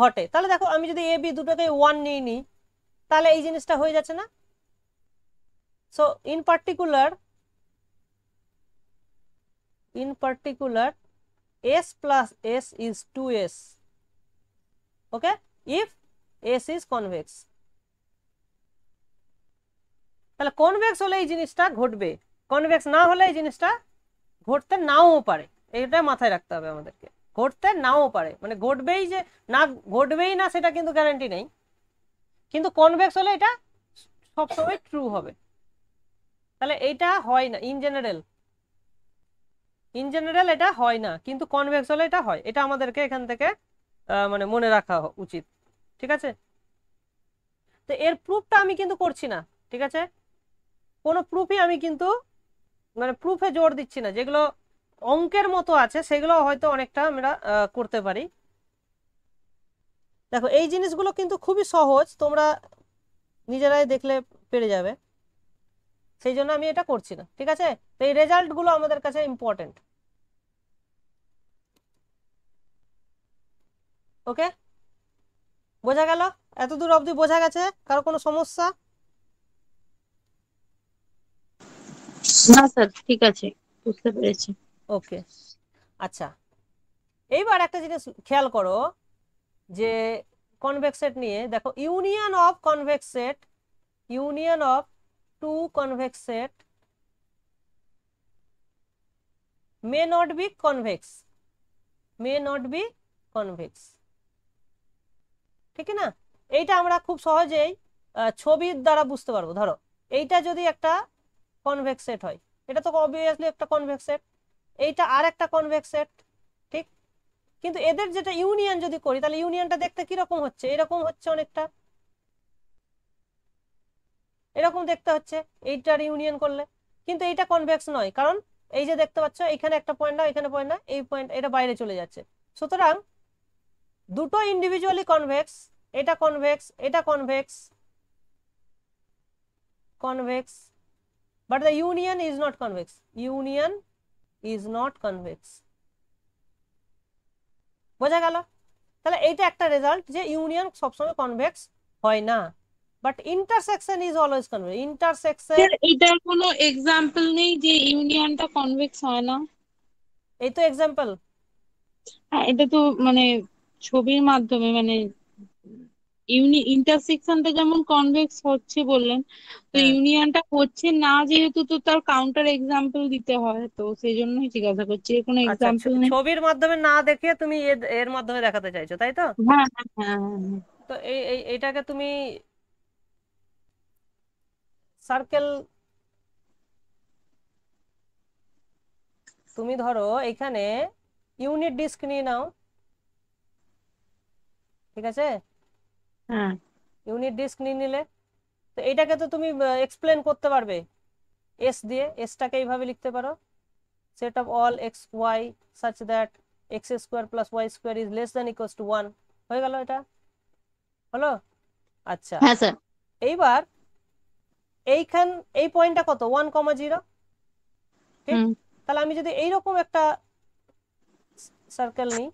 ঘটে তাহলে দেখো আমি যদি এ বি দুটোকে ওয়ান নিয়ে নিই তাহলে এই জিনিসটা হয়ে যাচ্ছে না So, in particular, in particular s plus s is 2s okay if s is convex তাহলে কনভেক্স হলে এই জিনিসটা ঘটবে কনভেক্স না হলে এই জিনিসটা ঘটতে নাও পারে এটা মাথায় রাখতে হবে আমাদেরকে ঘটতে নাও পারে মানে ঘটবেই যে না ঘটবেই না সেটা কিন্তু গ্যারান্টি নেই কিন্তু কনভেক্স হলে এটা সবসময় ট্রু হবে তাহলে এটা হয় না ইন জেনারেল ইন জেনারেল এটা হয় না কিন্তু কনভেক্স হলে এটা হয় এটা আমাদেরকে এখান থেকে মানে মনে রাখা উচিত ঠিক আছে তো এর প্রুফটা আমি কিন্তু করছি না ঠিক আছে কোনো প্রুফই আমি কিন্তু মানে প্রুফে জোর দিচ্ছি না যেগুলো অঙ্কের মতো আছে সেগুলো হয়তো অনেকটা আমরা করতে পারি দেখো এই জিনিসগুলো কিন্তু খুবই সহজ তোমরা নিজেরাই দেখলে পেরে যাবে সেই জন্য আমি এটা করছি না ঠিক আছে তো এই রেজাল্টগুলো আমাদের কাছে ইম্পর্টেন্ট ওকে বোঝা গেল এতদূর অবধি বোঝা গেছে কারো কোনো সমস্যা স্যার ঠিক আছে বুঝতে পেরেছি ওকে আচ্ছা এইবার একটা জিনিস খেয়াল করো যে কনভেক্স সেট নিয়ে দেখো union of convex set union of two convex set may not be convex may not be convex ঠিক না এইটা আমরা খুব সহজেই ছবির দ্বারা বুঝতে পারবো ধরো এইটা যদি একটা কনভেক্স সেট হয় এটা তো অবভিয়াসলি একটা কনভেক্স সেট এইটা আর একটা কনভেক্স সেট ঠিক কিন্তু এদের যেটা ইউনিয়ন যদি করি তাহলে ইউনিয়নটা দেখতে কিরকম হচ্ছে এরকম হচ্ছে অনেকটা এরকম দেখতে হচ্ছে এইটার ইউনিয়ন করলে কিন্তু এইটা কনভেক্স নয় কারণ এই যে দেখতে পাচ্ছ এখানে একটা পয়েন্ট না এখানে পয়েন্ট না এই পয়েন্ট এটা বাইরে চলে যাচ্ছে সুতরাং দুটো ইন্ডিভিজুয়ালি কনভেক্স এটা কনভেক্স এটা convex convex but the union is not convex union is not convex বোঝা গেল তাহলে এইটা একটা রেজাল্ট যে ইউনিয়ন সবসময় কনভেক্স হয় না but intersection is always convex intersection এটার কোনো এক্সাম্পল নেই যে ইউনিয়নটা কনভেক্স হয় না এই তো এক্সাম্পল হ্যাঁ এটা তো মানে ছবির মাধ্যমে মানে ইউনি ইন্টারসেকশনটা যেমন কনভেক্স হচ্ছে বললেন তো ইউনিয়নটা হচ্ছে না যেহেতু তো তার কাউন্টার এক্সাম্পল দিতে হয় তো সেই জন্যই জিজ্ঞাসা করছি এর কোনো এক্সাম্পল নেই ছবির মাধ্যমে না দেখে তুমি এর মাধ্যমে দেখাতে চাইছো তাই তো হ্যাঁ হ্যাঁ হ্যাঁ তো এই এটাকে তুমি সার্কেল তুমি ধরো এখানে ইউনিট ডিস্ক নিয়ে নাও ঠিক আছে হ্যাঁ ইউনিট ডিস্ক নিয়ে নিলে তো এটাকে তো তুমি এক্সপ্লেন করতে পারবে এস দিয়ে এসটাকে এইভাবে লিখতে পারো set of all X Y such that X square plus Y square is less than equal to one হয়ে গেল এটা হলো আচ্ছা হ্যাঁ, এইবার এইখান এই পয়েন্টটা কত ওয়ান কমা জিরো ঠিক তাহলে আমি যদি এইরকম একটা সার্কেল নিই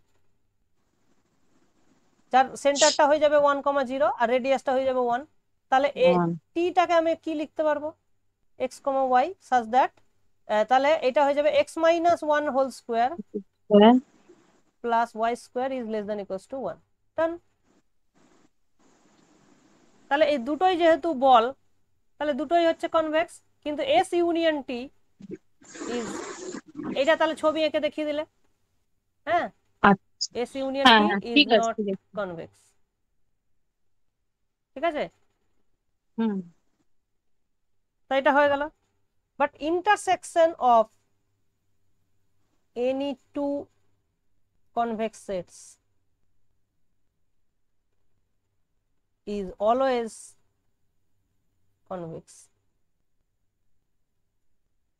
যার সেন্টারটা হয়ে যাবে ওয়ান কমা জিরো আর রেডিয়াসটা হয়ে যাবে ওয়ান তাহলে টিটাকে আমি কি লিখতে পারবো X comma Y such that তাহলে এটা হয়ে যাবে X minus one whole square plus Y square is less than equal to one done তাহলে এই দুটোই যেহেতু বল তাহলে দুটোই হচ্ছে কনভেক্স কিন্তু এস ইউনিয়ন টি ইজ এটা তাহলে ছবি এঁকে দেখিয়ে দিলে হ্যাঁ S union T is not convex ঠিক আছে হুম তো এটা হয়ে গেল but intersection of any two convex sets is always convex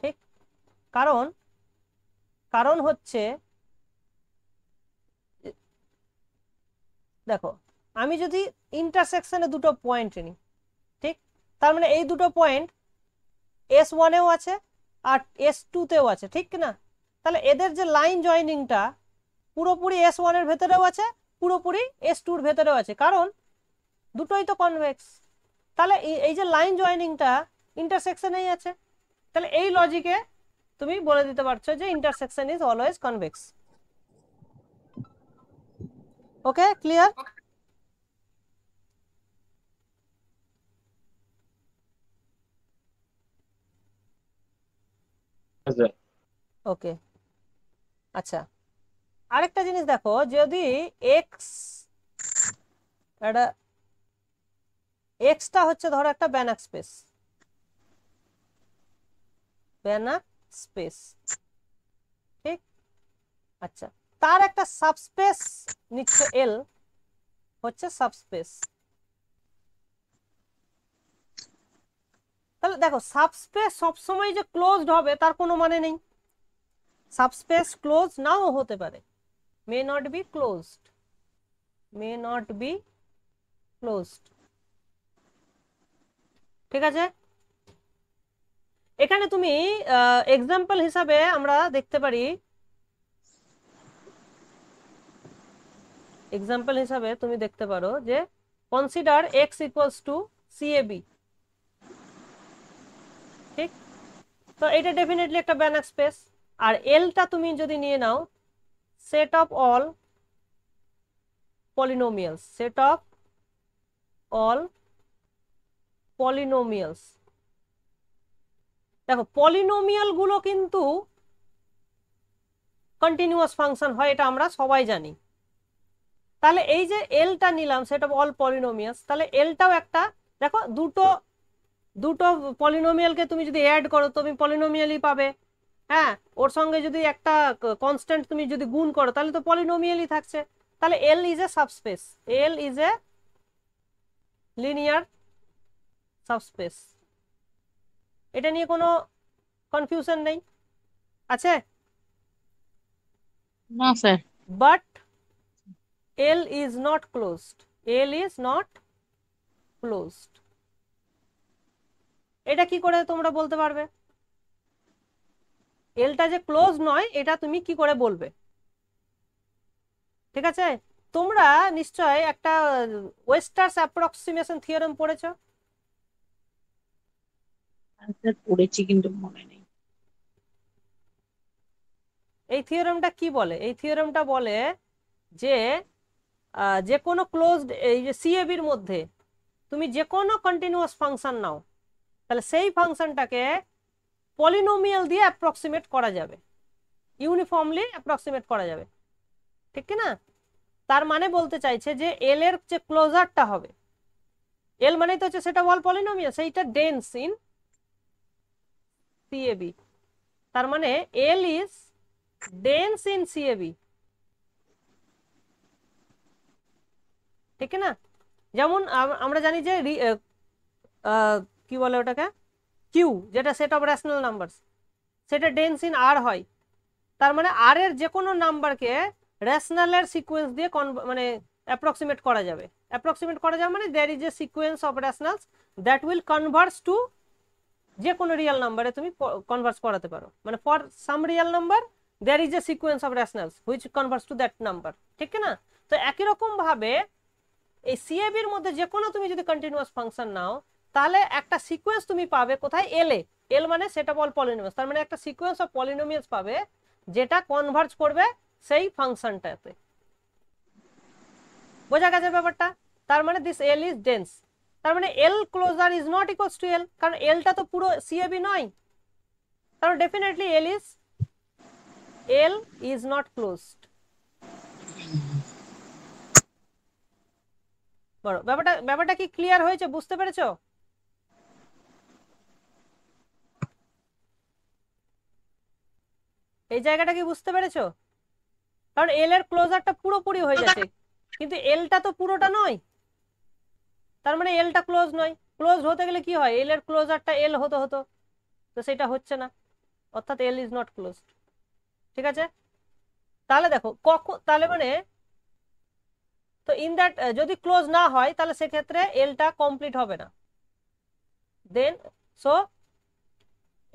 ঠিক কারণ কারণ হচ্ছে দেখো আমি যদি ইন্টারসেকশনে দুটো পয়েন্ট নিই ঠিক তার মানে এই দুটো পয়েন্ট এস ওয়ানেও আছে আর এস টুতেও আছে ঠিক না তাহলে এদের যে লাইন জয়নিংটা পুরোপুরি এস ওয়ানের ভেতরেও আছে পুরোপুরি এস টুর ভেতরেও আছে কারণ দুটোই তো কনভেক্স তাহলে এই যে লাইন জয়নিংটা ইন্টারসেকশনেই আছে তাহলে এই লজিকে তুমি বলে দিতে পারছো যে intersection is always convex okay clear okay আচ্ছা আরেকটা জিনিস দেখো যদি এক্স একটা এক্সটা হচ্ছে ধরো একটা ব্যানাক স্পেস ব্যানাক স্পেস ঠিক আচ্ছা তার একটা সাবস্পেস নিচ্ছে এল হচ্ছে সাবস্পেস তাহলে দেখো সাবস্পেস সবসময় যে ক্লোজড হবে তার কোনো মানে নেই সাবস্পেস ক্লোজ নাও হতে পারে may not be closed may not be closed ঠিক আছে এখানে তুমি এক্সাম্পল হিসাবে আমরা দেখতে পারি এক্সাম্পল হিসাবে তুমি দেখতে পারো যে consider X equals to CAB ঠিক তো এটা ডেফিনেটলি একটা ব্যান স্পেস আর এলটা তুমি যদি নিয়ে নাও set of all polynomials set of all polynomials দেখো পলিনোমিয়াল গুলো কিন্তু কন্টিনিউয়াস ফাংশন হয় এটা আমরা সবাই জানি তাহলে এই যে এলটা নিলাম সেটা অল পলিনোমিয়াস তাহলে এলটাও একটা দেখো দুটো দুটো পলিনোমিয়ালকে তুমি যদি অ্যাড করো তুমি পলিনোমিয়ালই পাবে হ্যাঁ ওর সঙ্গে যদি একটা কনস্ট্যান্ট তুমি যদি গুণ করো তাহলে তো পলিনোমিয়ালই থাকছে তাহলে L is a subspace L is a linear subspace এটা নিয়ে কোনো কনফিউশন নেই আছে না sir but L is not closed L is not closed এটা কি করে তোমরা বলতে পারবে এলটা যে ক্লোজ নয় এটা তুমি কি করে বলবে ঠিক আছে তোমরা নিশ্চয় একটা ওয়েস্টার্স অ্যাপ্রক্সিমেশন থিওরাম পড়েছো আনসার পড়েছি কিন্তু মনে নেই এই থিওরামটা কি বলে এই থিওরামটা বলে যে যে কোনো ক্লোজড এই যে সিএবির মধ্যে তুমি যে কোনো কন্টিনিউয়াস ফাংশন নাও তাহলে সেই ফাংশনটাকে পলিনোমিয়াল দিয়ে অ্যাপ্রক্সিমেট করা যাবে ইউনিফর্মলি অ্যাপ্রক্সিমেট করা যাবে ঠিক কি না তার মানে বলতে চাইছে যে এল এর যে ক্লোজারটা হবে এল মানে তো হচ্ছে সেটা ওয়াল পলিনোমিয়াল সেইটা ডেন্স ইন CAB তার মানে L is dense in CAB ঠিক না যেমন আমরা জানি যে কি বলে ওটাকে কিউ যেটা সেট অফ রেশনাল নাম্বার সেটা ডেন্স ইন আর হয় তার মানে আর এর যে কোনো নাম্বারকে এর সিকোয়েন্স দিয়ে মানে অ্যাপ্রক্সিমেট করা যাবে অ্যাপ্রক্সিমেট করা যাবে মানে there is a sequence of rationals that will converse to যে কোনো রিয়াল নাম্বারে তুমি কনভার্স করাতে পারো মানে for some real number there is a sequence of rationals which converse to that number ঠিক না তো একই রকম ভাবে এই সিএবির মধ্যে যে কোনো তুমি যদি কন্টিনিউয়াস ফাংশন নাও তাহলে একটা সিকোয়েন্স তুমি পাবে কোথায় এল এ এল মানে সেটা বল পলিনোমিয়াস তার মানে একটা সিকোয়েন্স অফ পলিনোমিয়াস পাবে যেটা কনভার্স করবে সেই ফাংশনটাতে বোঝা গেছে ব্যাপারটা তার মানে দিস এল ইজ ডেন্স তার মানে L closure is not equals to L কারণ এলটা তো পুরো সিএবি নয় কারণ definitely L is L is not closed বড় ব্যাপারটা ব্যাপারটা কি ক্লিয়ার হয়েছে বুঝতে পেরেছো এই জায়গাটা কি বুঝতে পেরেছো কারণ এল এর ক্লোজারটা পুরোপুরি হয়ে যাচ্ছে কিন্তু এলটা তো পুরোটা নয় তার মানে এলটা ক্লোজ নয় ক্লোজ হতে গেলে কি হয় এল এর ক্লোজারটা এল হতে হতো তো সেটা হচ্ছে না অর্থাৎ এল ইজ নট ক্লোজ ঠিক আছে তাহলে দেখো কখন তাহলে মানে তো ইন দ্যাট যদি ক্লোজ না হয় তাহলে সেক্ষেত্রে এলটা কমপ্লিট হবে না দেন সো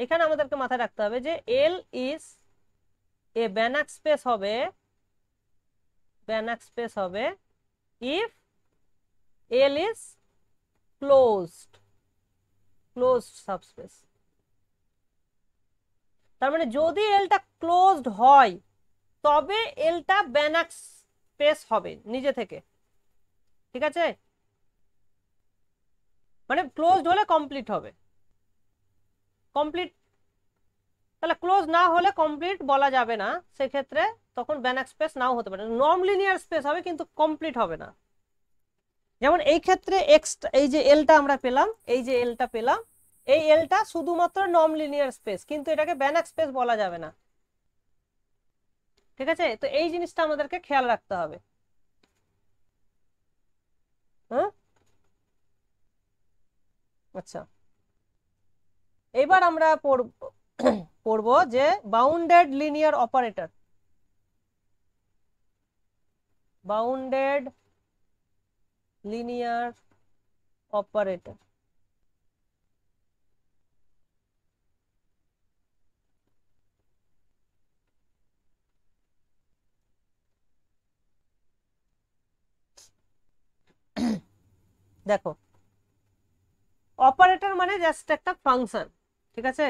এখানে আমাদেরকে মাথায় রাখতে হবে যে এল ইজ এ ব্যানাক স্পেস হবে ব্যানাক স্পেস হবে if L is closed closed subspace তার মানে যদি এলটা ক্লোজড হয় তবে এলটা ব্যানাক স্পেস হবে নিজে থেকে ঠিক আছে মানে ক্লোজড হলে কমপ্লিট হবে কমপ্লিট তাহলে ক্লোজ না হলে কমপ্লিট বলা যাবে না সেক্ষেত্রে তখন ব্যানাক স্পেস নাও হতে পারে নন লিনিয়ার স্পেস হবে কিন্তু কমপ্লিট হবে না যেমন এই ক্ষেত্রে এক্স এই যে এলটা আমরা পেলাম এই যে এলটা পেলাম এই এলটা শুধুমাত্র নন লিনিয়ার স্পেস কিন্তু এটাকে ব্যানাক স্পেস বলা যাবে না ঠিক আছে তো এই জিনিসটা আমাদেরকে খেয়াল রাখতে হবে হ্যাঁ আচ্ছা এবার আমরা পড়ব যে bounded linear operator bounded linear operator দেখো অপারেটর মানে জাস্ট একটা ফাংশন ঠিক আছে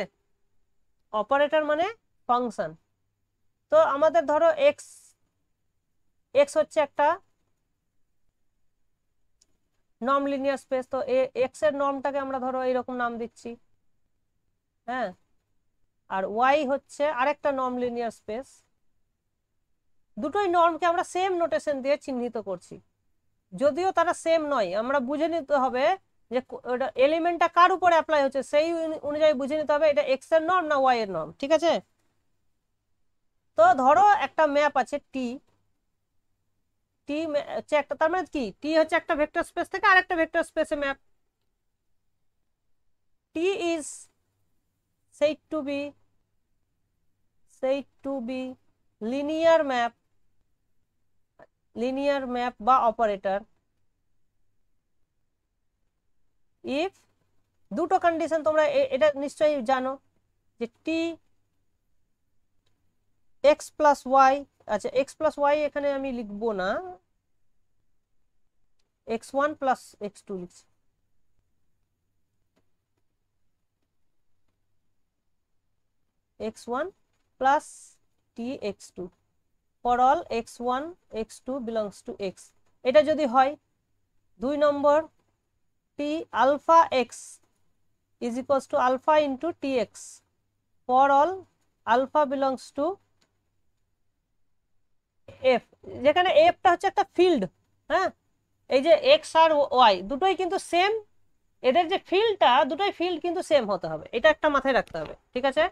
অপারেটর মানে ফাংশন তো আমাদের ধরো এক্স এক্স হচ্ছে একটা নন লিনিয়ার স্পেস তো এক্স এর নর্মটাকে আমরা ধরো এইরকম নাম দিচ্ছি হ্যাঁ আর ওয়াই হচ্ছে আরেকটা নন লিনিয়ার স্পেস দুটোই নর্মকে আমরা সেম নোটেশন দিয়ে চিহ্নিত করছি যদিও তারা সেম নয় আমরা বুঝে নিতে হবে যে ওটা এলিমেন্টটা কার উপরে অ্যাপ্লাই হচ্ছে সেই অনুযায়ী বুঝে নিতে হবে এটা এক্স এর নর্ম না ওয়াই এর নর্ম ঠিক আছে তো ধরো একটা ম্যাপ আছে টি t হচ্ছে একটা তার মানে কি t হচ্ছে একটা ভেক্টর স্পেস থেকে আরেকটা ভেক্টর স্পেসে map t is said to be said to be linear map linear map বা অপারেটর ইফ দুটো কন্ডিশন তোমরা এটা নিশ্চয়ই জানো যে t x + y আচ্ছা এক্স প্লাস ওয়াই এখানে আমি লিখবো না X one plus X two লিখছি X one plus T X two for all X one X two belongs to X এটা যদি হয় দুই নম্বর T alpha X is equals to alpha into T X for all alpha belongs to F যেখানে এফটা হচ্ছে একটা ফিল্ড হ্যাঁ এই যে এক্স আর ওয়াই দুটোই কিন্তু সেম এদের যে ফিল্ডটা দুটোই ফিল্ড কিন্তু সেম হতে হবে এটা একটা মাথায় রাখতে হবে ঠিক আছে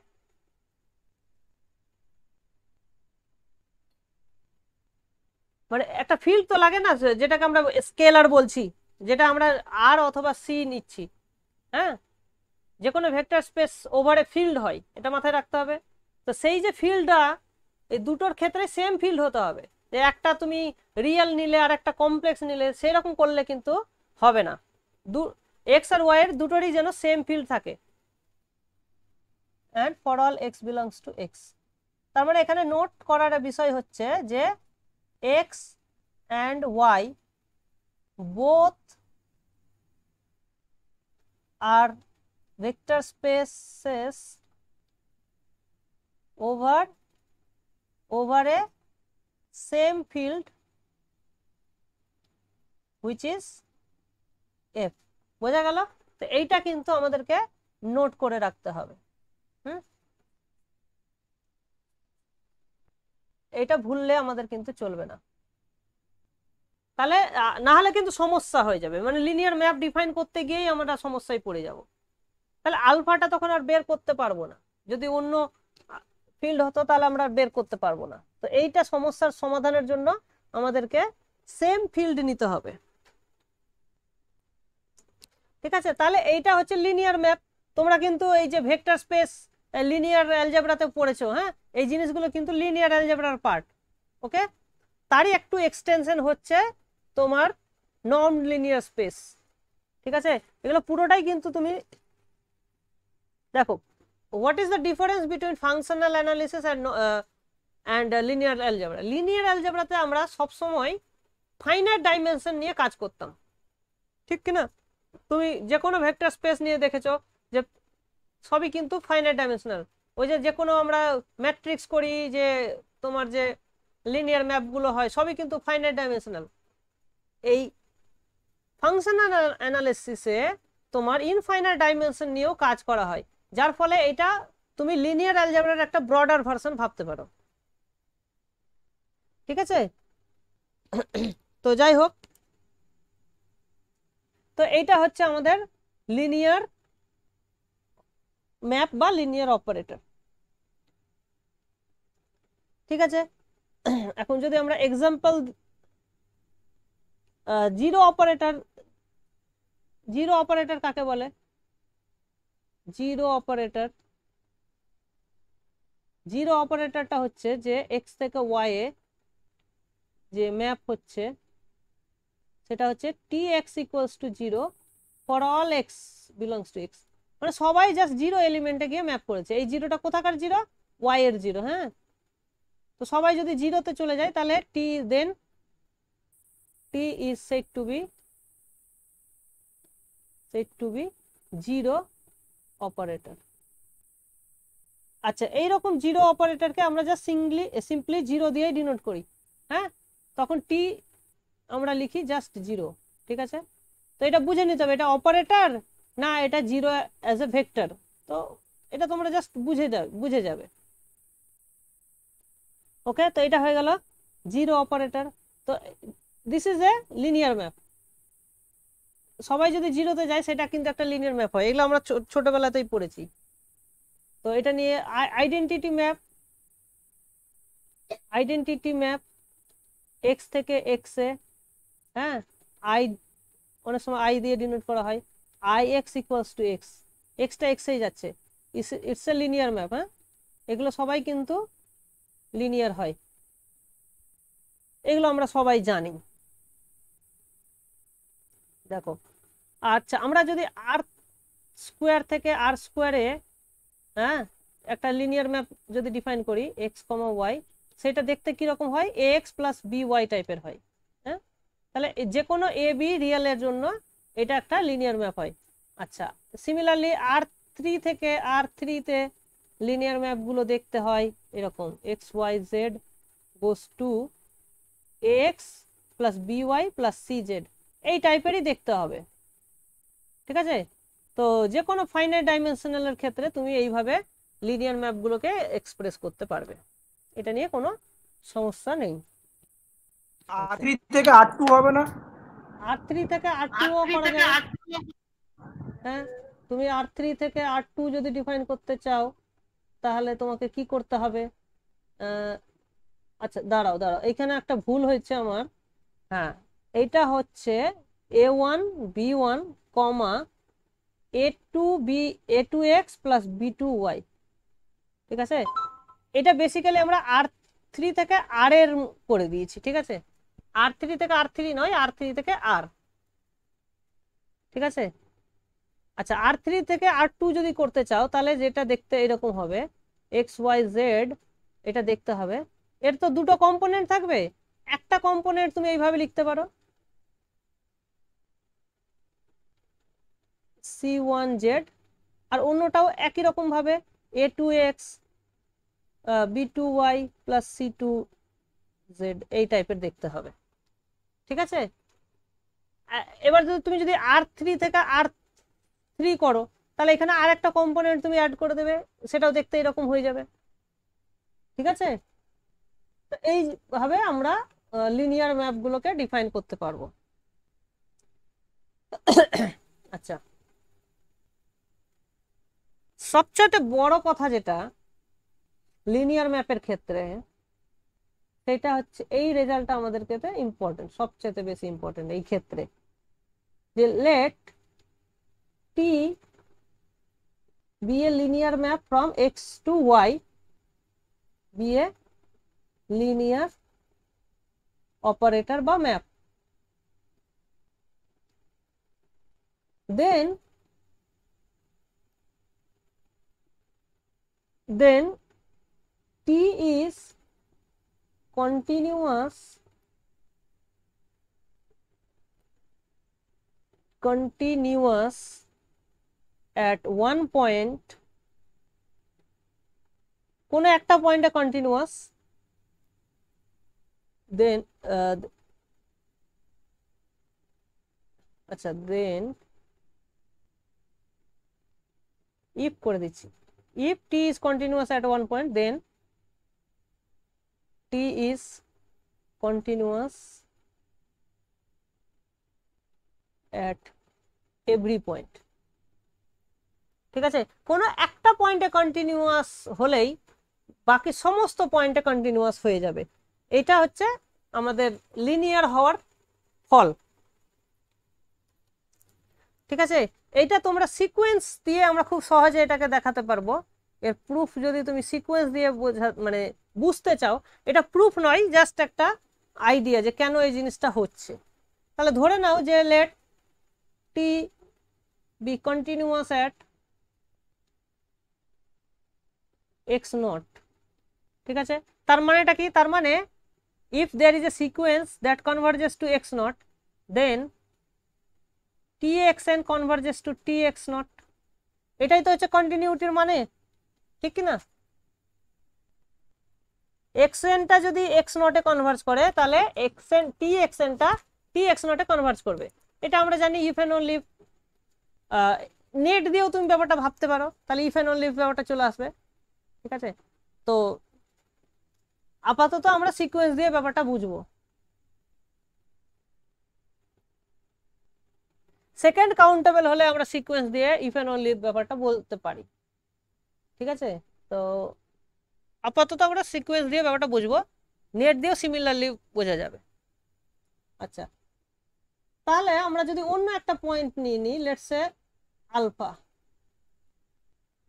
মানে একটা ফিল্ড তো লাগে না যেটাকে আমরা স্কেলার বলছি যেটা আমরা আর অথবা সি নিচ্ছি হ্যাঁ যে কোনো ভেক্টর স্পেস ওভারে ফিল্ড হয় এটা মাথায় রাখতে হবে তো সেই যে ফিল্ডটা এই দুটোর ক্ষেত্রে সেম ফিল্ড হতে হবে যে একটা তুমি রিয়েল নিলে আর একটা কমপ্লেক্স নিলে সেরকম করলে কিন্তু হবে না দু এক্স আর ওয়াই এর দুটোরই যেন সেম ফিল্ড থাকে and for all x belongs to X তার মানে এখানে নোট করার বিষয় হচ্ছে যে X and Y both are vector spaces over over a same field which is f বোঝা গেল তো এইটা কিন্তু আমাদেরকে নোট করে রাখতে হবে হুম এটা ভুললে আমাদের কিন্তু চলবে না তাহলে না হলে কিন্তু সমস্যা হয়ে যাবে মানে লিনিয়ার ম্যাপ ডিফাইন করতে গিয়েই আমরা সমস্যায় পড়ে যাব তাহলে আলফাটা তখন আর বের করতে পারবো না যদি অন্য ফিল্ড হতো তাহলে আমরা বের করতে পারবো না তো এইটা সমস্যার সমাধানের জন্য আমাদেরকে সেম ফিল্ড নিতে হবে ঠিক আছে তাহলে এইটা হচ্ছে লিনিয়ার ম্যাপ তোমরা কিন্তু এই যে ভেক্টর স্পেস লিনিয়ার অ্যালজেবড়াতে পড়েছো হ্যাঁ এই জিনিসগুলো কিন্তু লিনিয়ার অ্যালজেবড়ার পার্ট ওকে তারই একটু এক্সটেনশন হচ্ছে তোমার নন লিনিয়ার স্পেস ঠিক আছে এগুলো পুরোটাই কিন্তু তুমি দেখো what is the difference between functional analysis and uh, and uh, linear algebra linear algebra তে আমরা সব সময় ফাইনাইট ডাইমেনশন নিয়ে কাজ করতাম ঠিক কি না তুমি যে কোনো ভেক্টর স্পেস নিয়ে দেখেছো যে সবই কিন্তু ফাইনাইট ডাইমেনশনাল ওই যে যে কোনো আমরা ম্যাট্রিক্স করি যে তোমার যে লিনিয়ার ম্যাপগুলো হয় সবই কিন্তু ফাইনাইট ডাইমেনশনাল এই ফাংশনাল অ্যানালিসিসে তোমার ইনফাইনাইট ডাইমেনশন নিয়েও কাজ করা হয় যার ফলে এটা তুমি লিনিয়ার অ্যালজাবরার একটা ব্রডার ভার্সন ভাবতে পারো ঠিক আছে তো যাই হোক তো এইটা হচ্ছে আমাদের লিনিয়ার ম্যাপ বা লিনিয়ার অপারেটর ঠিক আছে এখন যদি আমরা example zero operator zero operator কাকে বলে জিরো অপারেটর জিরো অপারেটরটা হচ্ছে যে এক্স থেকে ওয়াই এ যে ম্যাপ হচ্ছে সেটা হচ্ছে T X equals to zero for all x belongs to X মানে সবাই জাস্ট জিরো এলিমেন্টে গিয়ে ম্যাপ করেছে এই জিরোটা কোথাকার জিরো ওয়াই এর জিরো হ্যাঁ তো সবাই যদি জিরোতে চলে যায় তাহলে T then T is set to be set to be zero operator আচ্ছা এই রকম জিরো অপারেটরকে আমরা যা সিঙ্গলি সিম্পলি জিরো দিয়েই ডিনোট করি হ্যাঁ তখন টি আমরা লিখি জাস্ট জিরো ঠিক আছে তো এটা বুঝে নিতে হবে এটা অপারেটর না এটা জিরো অ্যাজ এ ভেক্টর তো এটা তোমরা জাস্ট বুঝে যাবে বুঝে যাবে ওকে তো এটা হয়ে গেল জিরো অপারেটর তো this is a linear map সবাই যদি জিরোতে যায় সেটা কিন্তু একটা লিনিয়ার ম্যাপ হয় এগুলো আমরা ছোটবেলাতেই পড়েছি তো এটা নিয়ে identity map identity map X থেকে এক্স এ হ্যাঁ আই অনেক সময় আই দিয়ে ডিনোট করা হয় I X equals to X এক্সটা এক্সেই যাচ্ছে ইটস এ লিনিয়ার ম্যাপ হ্যাঁ এগুলো সবাই কিন্তু লিনিয়ার হয় এগুলো আমরা সবাই জানি দেখো আচ্ছা আমরা যদি আর স্কোয়ার থেকে আর স্কোয়ারে হ্যাঁ একটা লিনিয়ার ম্যাপ যদি ডিফাইন করি এক্স কমা ওয়াই সেটা দেখতে কীরকম হয় A X plus B Y টাইপের হয় হ্যাঁ তাহলে যে কোনো এ বি রিয়েলের জন্য এটা একটা লিনিয়ার ম্যাপ হয় আচ্ছা সিমিলারলি আর থ্রি থেকে আর থ্রিতে লিনিয়ার ম্যাপগুলো দেখতে হয় এরকম X Y Z goes to X plus B Y plus C Z এই টাইপেরই দেখতে হবে ঠিক আছে তো যে কোনো ফাইনাইট ডাইমেনশনালের ক্ষেত্রে তুমি এইভাবে লিনিয়ার ম্যাপগুলোকে এক্সপ্রেস করতে পারবে এটা নিয়ে কোনো সমস্যা নেই আর থেকে আর হবে না আর থ্রি থেকে আর করা যায় হ্যাঁ তুমি আর থ্রি থেকে আর টু যদি ডিফাইন করতে চাও তাহলে তোমাকে কি করতে হবে আচ্ছা দাঁড়াও দাঁড়াও এখানে একটা ভুল হয়েছে আমার হ্যাঁ এটা হচ্ছে A one B one comma A two B A two X plus B two Y ঠিক আছে এটা বেসিক্যালি আমরা আর থ্রি থেকে আর এর করে দিয়েছি ঠিক আছে আর থ্রি থেকে আর থ্রি নয় আর থ্রি থেকে আর ঠিক আছে আচ্ছা আর থ্রি থেকে আর টু যদি করতে চাও তাহলে যেটা দেখতে এরকম হবে এক্স ওয়াই জেড এটা দেখতে হবে এর তো দুটো কম্পোনেন্ট থাকবে একটা কম্পোনেন্ট তুমি এইভাবে লিখতে পারো সি ওয়ান জেড আর অন্যটাও একই রকমভাবে A two X B two Y plus C two Z এই টাইপের দেখতে হবে ঠিক আছে এবার যদি তুমি যদি আর থ্রি থেকে আর থ্রি করো তাহলে এখানে আর একটা কম্পোনেন্ট তুমি অ্যাড করে দেবে সেটাও দেখতে এরকম হয়ে যাবে ঠিক আছে তো এইভাবে আমরা লিনিয়ার ম্যাপগুলোকে ডিফাইন করতে পারবো আচ্ছা সবচেয়ে বড় কথা যেটা লিনিয়ার ম্যাপের ক্ষেত্রে সেটা হচ্ছে এই রেজাল্টটা আমাদের ক্ষেত্রে ইম্পর্টেন্ট সবচেয়ে বেশি ইম্পর্টেন্ট এই ক্ষেত্রে যে let T be a linear map from x to Y be a linear operator বা map then then T is continuous continuous at one point point একটা continuous then uh, আচ্ছা then if করে দিচ্ছি if t is continuous at one point then t is continuous at every point ঠিক আছে কোনো একটা পয়েন্টে কন্টিনিউয়াস হলেই বাকি সমস্ত পয়েন্টে কন্টিনিউয়াস হয়ে যাবে এটা হচ্ছে আমাদের লিনিয়ার হওয়ার ফল ঠিক আছে এইটা তোমরা সিকোয়েন্স দিয়ে আমরা খুব সহজে এটাকে দেখাতে পারবো এর প্রুফ যদি তুমি সিকোয়েন্স দিয়ে বোঝা মানে বুঝতে চাও এটা প্রুফ নয় জাস্ট একটা আইডিয়া যে কেন এই জিনিসটা হচ্ছে তাহলে ধরে নাও যে let T be continuous at X not ঠিক আছে তার মানেটা কি তার মানে if there is a sequence that converges to X not then T x N converges to T X not এটাই তো হচ্ছে কন্টিনিউটির মানে ঠিক কি না এক্স এনটা যদি এক্স নটে কনভার্জ করে তাহলে এক্স এন টি এক্স এনটা টি এক্স নটে কনভার্জ করবে এটা আমরা জানি ইফ এন্ড অনলি নেট দিয়েও তুমি ব্যাপারটা ভাবতে পারো তাহলে ইফ এন্ড অনলি ব্যাপারটা চলে আসবে ঠিক আছে তো আপাতত আমরা সিকোয়েন্স দিয়ে ব্যাপারটা বুঝবো সেকেন্ড কাউন্টেবল হলে আমরা সিকোয়েন্স দিয়ে ইফ অ্যান্ড অনলি ব্যাপারটা বলতে পারি ঠিক আছে তো আপাতত আমরা সিকোয়েন্স দিয়ে ব্যাপারটা বুঝবো নেট দিয়েও সিমিলারলি বোঝা যাবে আচ্ছা তাহলে আমরা যদি অন্য একটা পয়েন্ট নিয়ে নিই লেটসে আলফা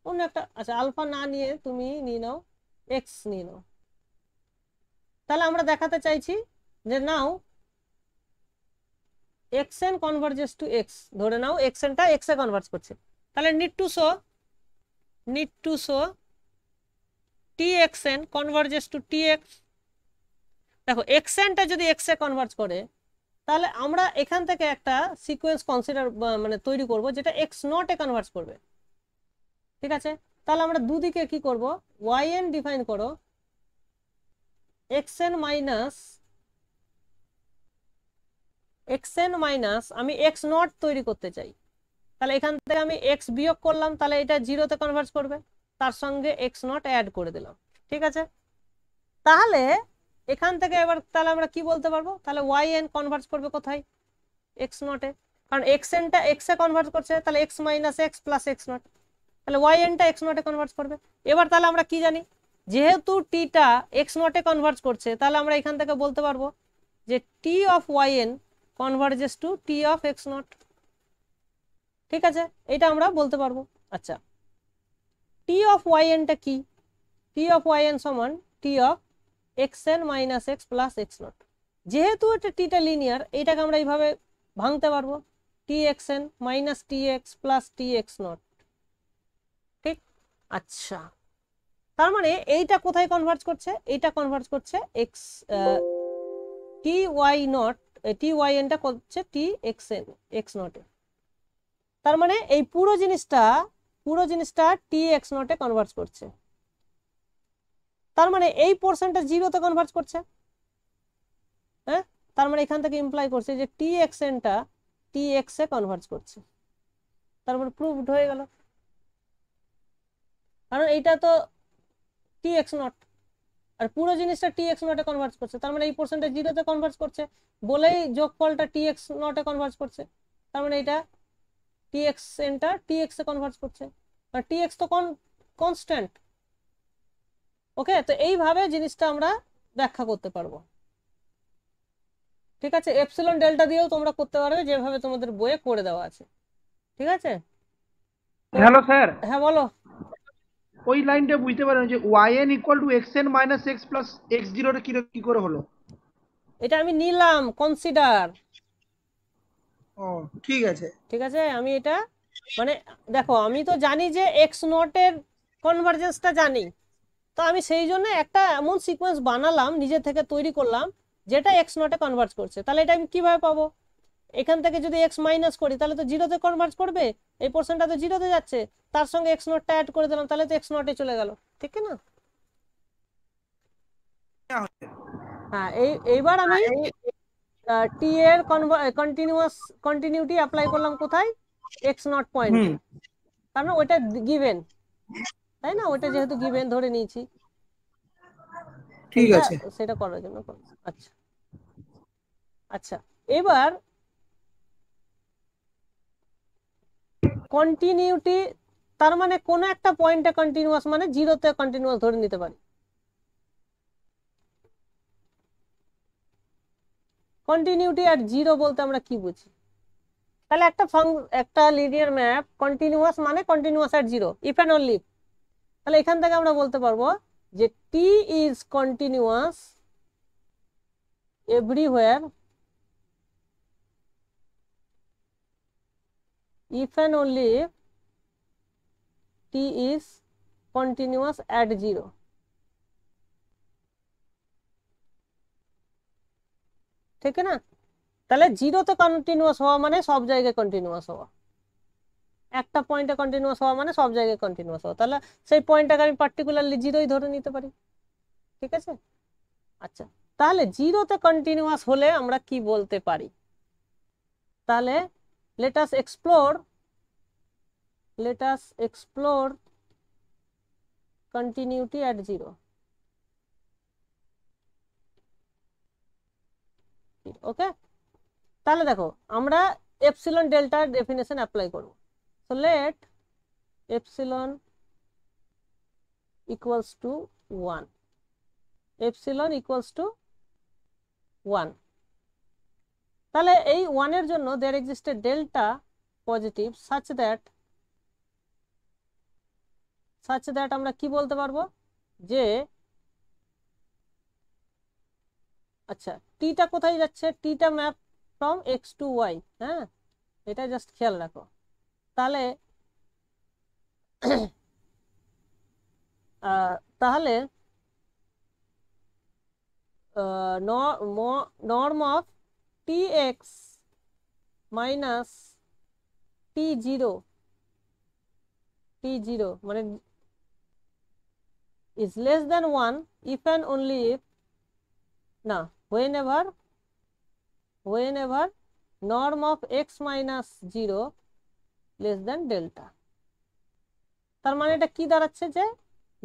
অন্য একটা আচ্ছা আলফা না নিয়ে তুমি নিয়ে নাও এক্স নিয়ে নাও তাহলে আমরা দেখাতে চাইছি যে নাও এক্সএন কনভার্জেস টু এক্স ধরে নাও এক্সএনটা এক্স এ কনভার্জ করছে তাহলে need to show need to show T XN converges to T X দেখো এক্সএনটা যদি এক্স এ কনভার্জ করে তাহলে আমরা এখান থেকে একটা সিকোয়েন্স কনসিডার মানে তৈরি করব যেটা এক্স নট এ কনভার্জ করবে ঠিক আছে তাহলে আমরা দুদিকে কি করব ওয়াই এন ডিফাইন করো X N minus X N minus আমি এক্স নট তৈরি করতে চাই তাহলে এখান থেকে আমি এক্স বিয়োগ করলাম তাহলে এটা জিরোতে কনভার্স করবে তার সঙ্গে এক্স নট অ্যাড করে দিলাম ঠিক আছে তাহলে এখান থেকে এবার তাহলে আমরা কি বলতে পারবো তাহলে ওয়াই এন কনভার্স করবে কোথায় এক্স নটে কারণ এক্স এনটা এক্স এ কনভার্স করছে তাহলে X minus X plus X not তাহলে ওয়াই এনটা এক্স নটে কনভার্স করবে এবার তাহলে আমরা কি জানি যেহেতু টিটা এক্স নটে কনভার্স করছে তাহলে আমরা এখান থেকে বলতে পারবো যে T of Y N converges to T of X not ঠিক আছে এটা আমরা বলতে পারবো আচ্ছা টি অফ ওয়াই এনটা কি টি অফ ওয়াই এন সমান T of X N minus X plus X not যেহেতু এটা টিটা লিনিয়ার এইটাকে আমরা এইভাবে ভাঙতে পারবো T x N minus T X plus T X not ঠিক আচ্ছা তার মানে এইটা কোথায় কনভার্জ করছে এইটা কনভার্জ করছে X T Y not T Y এনটা করছে টি এক্স এন এক্স নটে তার মানে এই পুরো জিনিসটা পুরো জিনিসটা টি এক্স নটে কনভার্স করছে তার মানে এই পোর্শনটা জিরোতে কনভার্স করছে হ্যাঁ তার মানে এখান থেকে ইমপ্লাই করছে যে টি এক্স এনটা টি এক্স এ কনভার্স করছে তার মানে প্রুভড হয়ে গেল কারণ এইটা তো টি এক্স নট আর পুরো জিনিসটা টি এক্স নটে কনভার্স করছে তার মানে এই পোর্শনটা জিরোতে কনভার্স করছে বলেই যোগফলটা টি এক্স নটে কনভার্স করছে তার মানে এটা টি এক্স এনটা টি এক্স এ কনভার্স করছে আর টি এক্স তো কনস্ট্যান্ট ওকে তো এইভাবে জিনিসটা আমরা ব্যাখ্যা করতে পারবো ঠিক আছে এপসিলন ডেল্টা দিয়েও তোমরা করতে পারবে যেভাবে তোমাদের বইয়ে করে দেওয়া আছে ঠিক আছে হ্যালো স্যার হ্যাঁ বলো ওই লাইনটা বুঝতে পারেন যে yn equal to xn minus x plus x0 টা কি কি করে হলো এটা আমি নিলাম কনসিডার ও ঠিক আছে ঠিক আছে আমি এটা মানে দেখো আমি তো জানি যে x0 এর কনভারজেন্সটা জানি তো আমি সেই জন্য একটা এমন সিকোয়েন্স বানালাম নিজে থেকে তৈরি করলাম যেটা এক্স নটে কনভার্জ করছে তাহলে এটা আমি কিভাবে পাবো এখান থেকে যদি এক্স মাইনাস করি তাহলে তো জিরোতে কনভার্ট করবে এই পোর্শনটা তো জিরোতে যাচ্ছে তার সঙ্গে এক্স নটটা অ্যাড করে দিলাম তাহলে তো এক্স নটে চলে গেল ঠিক না হ্যাঁ এই এইবার আমি টি হ্যাঁ, এর কন্টিনিউয়াস কন্টিনিউটি অ্যাপ্লাই করলাম কোথায় এক্স নট পয়েন্ট কারণ ওটা গিভেন তাই না ওটা যেহেতু গিভেন ধরে নিয়েছি ঠিক আছে সেটা করার জন্য আচ্ছা আচ্ছা এবার কন্টিনিউটি তার মানে কোনো একটা পয়েন্টে কন্টিনিউয়াস মানে জিরোতে কন্টিনিউয়াস ধরে নিতে পারি কন্টিনিউটি আর জিরো বলতে আমরা কি বুঝি তাহলে একটা একটা লিনিয়ার ম্যাপ কন্টিনিউয়াস মানে কন্টিনিউয়াস আর জিরো ইফ অ্যান্ড অনলি তাহলে এখান থেকে আমরা বলতে পারবো যে T is continuous everywhere if and only if t is continuous at 0 ঠিক না তাহলে জিরোতে কন্টিনিউয়াস হওয়া মানে সব জায়গায় কন্টিনিউয়াস হওয়া একটা পয়েন্টে কন্টিনিউয়াস হওয়া মানে সব জায়গায় কন্টিনিউয়াস হওয়া তাহলে সেই পয়েন্টটাকে আমি পার্টিকুলারলি জিরোই ধরে নিতে পারি ঠিক আছে আচ্ছা তাহলে জিরোতে কন্টিনিউয়াস হলে আমরা কি বলতে পারি তাহলে let us explore let us explore continuity at 0 ওকে তাহলে দেখো আমরা এপসিলন ডেল্টার ডেফিনেশন অ্যাপ্লাই করব so let epsilon equals to 1 epsilon equals to 1 তাহলে এই ওয়ানের জন্য there exists delta positive such that such that আমরা কি বলতে পারবো যে আচ্ছা টিটা কোথায় যাচ্ছে টিটা map from X to Y হ্যাঁ এটা জাস্ট খেয়াল রাখো তাহলে তাহলে norm of tx minus t0 t0 মানে is less than 1 if and only if না whenever whenever norm of x minus 0 less than delta তার মানে এটা কি দাঁড়াচ্ছে যে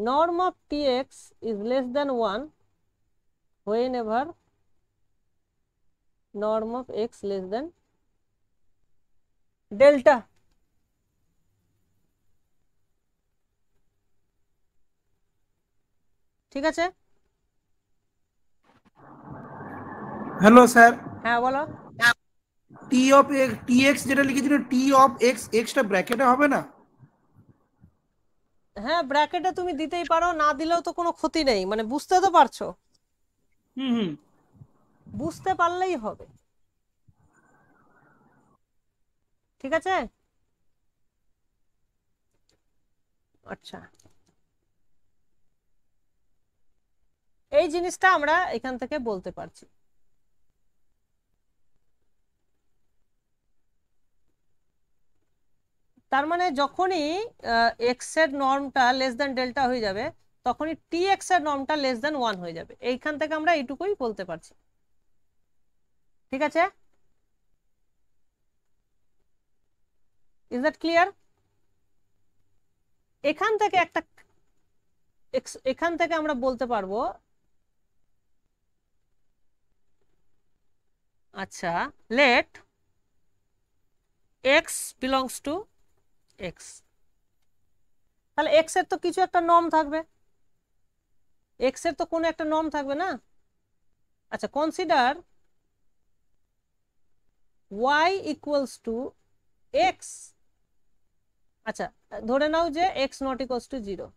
norm of tx is less than 1 whenever norm of x less than delta. ঠিক আছে হ্যালো স্যার হ্যাঁ বলো T of x T x যেটা লিখেছিল টি অফ এক্স এক্সটা ব্র্যাকেটে হবে না হ্যাঁ ব্র্যাকেটে তুমি দিতেই পারো না দিলেও তো কোনো ক্ষতি নেই মানে বুঝতে তো পারছো হুম হুম বুঝতে পারলেই হবে ঠিক আছে আচ্ছা এই জিনিসটা আমরা এখান থেকে বলতে পারছি তার মানে যখনই এক্স এর নর্মটা লেস দেন ডেল্টা হয়ে যাবে তখনই টি এক্স এর নর্মটা লেস দেন ওয়ান হয়ে যাবে এইখান থেকে আমরা এইটুকুই বলতে পারছি ঠিক আছে ইজ দ্যাট ক্লিয়ার এখান থেকে একটা এখান থেকে আমরা বলতে পারবো আচ্ছা let x belongs to X তাহলে এক্স এর তো কিছু একটা নম থাকবে এক্স এর তো কোনো একটা নম থাকবে না আচ্ছা consider y equals to x আচ্ছা ধরে নাও যে x not equals to zero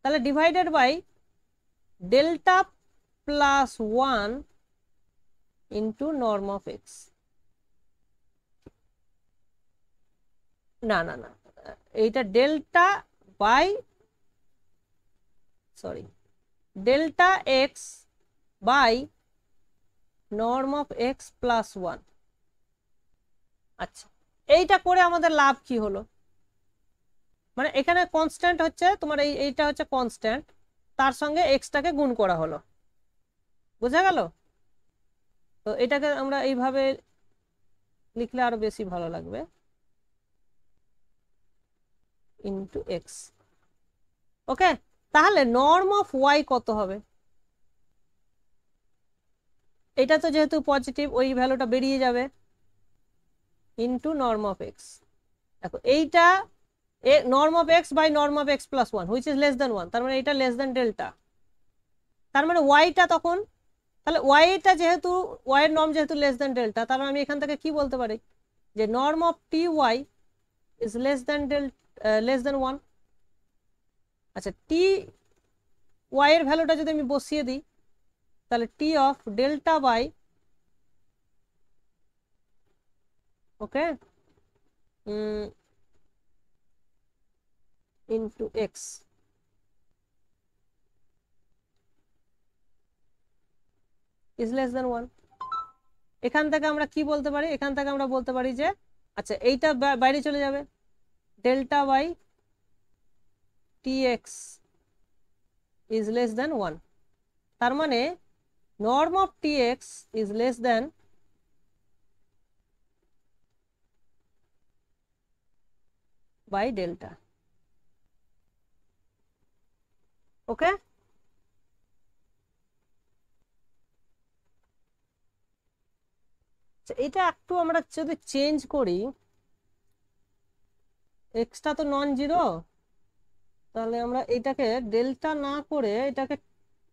তাহলে divided by delta plus one into norm of x না না না এইটা delta by sorry delta x by norm of x plus 1 আচ্ছা এইটা করে আমাদের লাভ কি হলো মানে এখানে কনস্ট্যান্ট হচ্ছে তোমার এই এইটা হচ্ছে কনস্ট্যান্ট তার সঙ্গে এক্সটাকে গুণ করা হলো বোঝা গেল তো এটাকে আমরা এইভাবে লিখলে আরো বেশি ভালো লাগবে ইন্টু এক্স ওকে তাহলে নর্ম অফ ওয়াই কত হবে এটা তো যেহেতু পজিটিভ ওই ভ্যালুটা বেরিয়ে যাবে ইন্টু নর্ম অফ এক্স দেখো এইটা norm of x by norm of x plus one which is less than one তার মানে এটা লেস দেন ডেল্টা তার মানে ওয়াইটা তখন তাহলে ওয়াইটা যেহেতু ওয়াইয়ের নর্ম যেহেতু লেস দ্যান ডেল্টা তার মানে আমি এখান থেকে কি বলতে পারি যে norm of T y is less than delta less than one আচ্ছা টি ওয়াইয়ের ভ্যালুটা যদি আমি বসিয়ে দিই তাহলে T of delta by okay into x is less than one এখান থেকে আমরা কি বলতে পারি এখান থেকে আমরা বলতে পারি যে আচ্ছা এইটা বাইরে চলে যাবে delta by T x is less than one তার মানে norm of T x is less than by delta. Okay? এটা একটু আমরা যদি চেঞ্জ করি এক্সটা তো নন জিরো তাহলে আমরা এটাকে ডেল্টা না করে এটাকে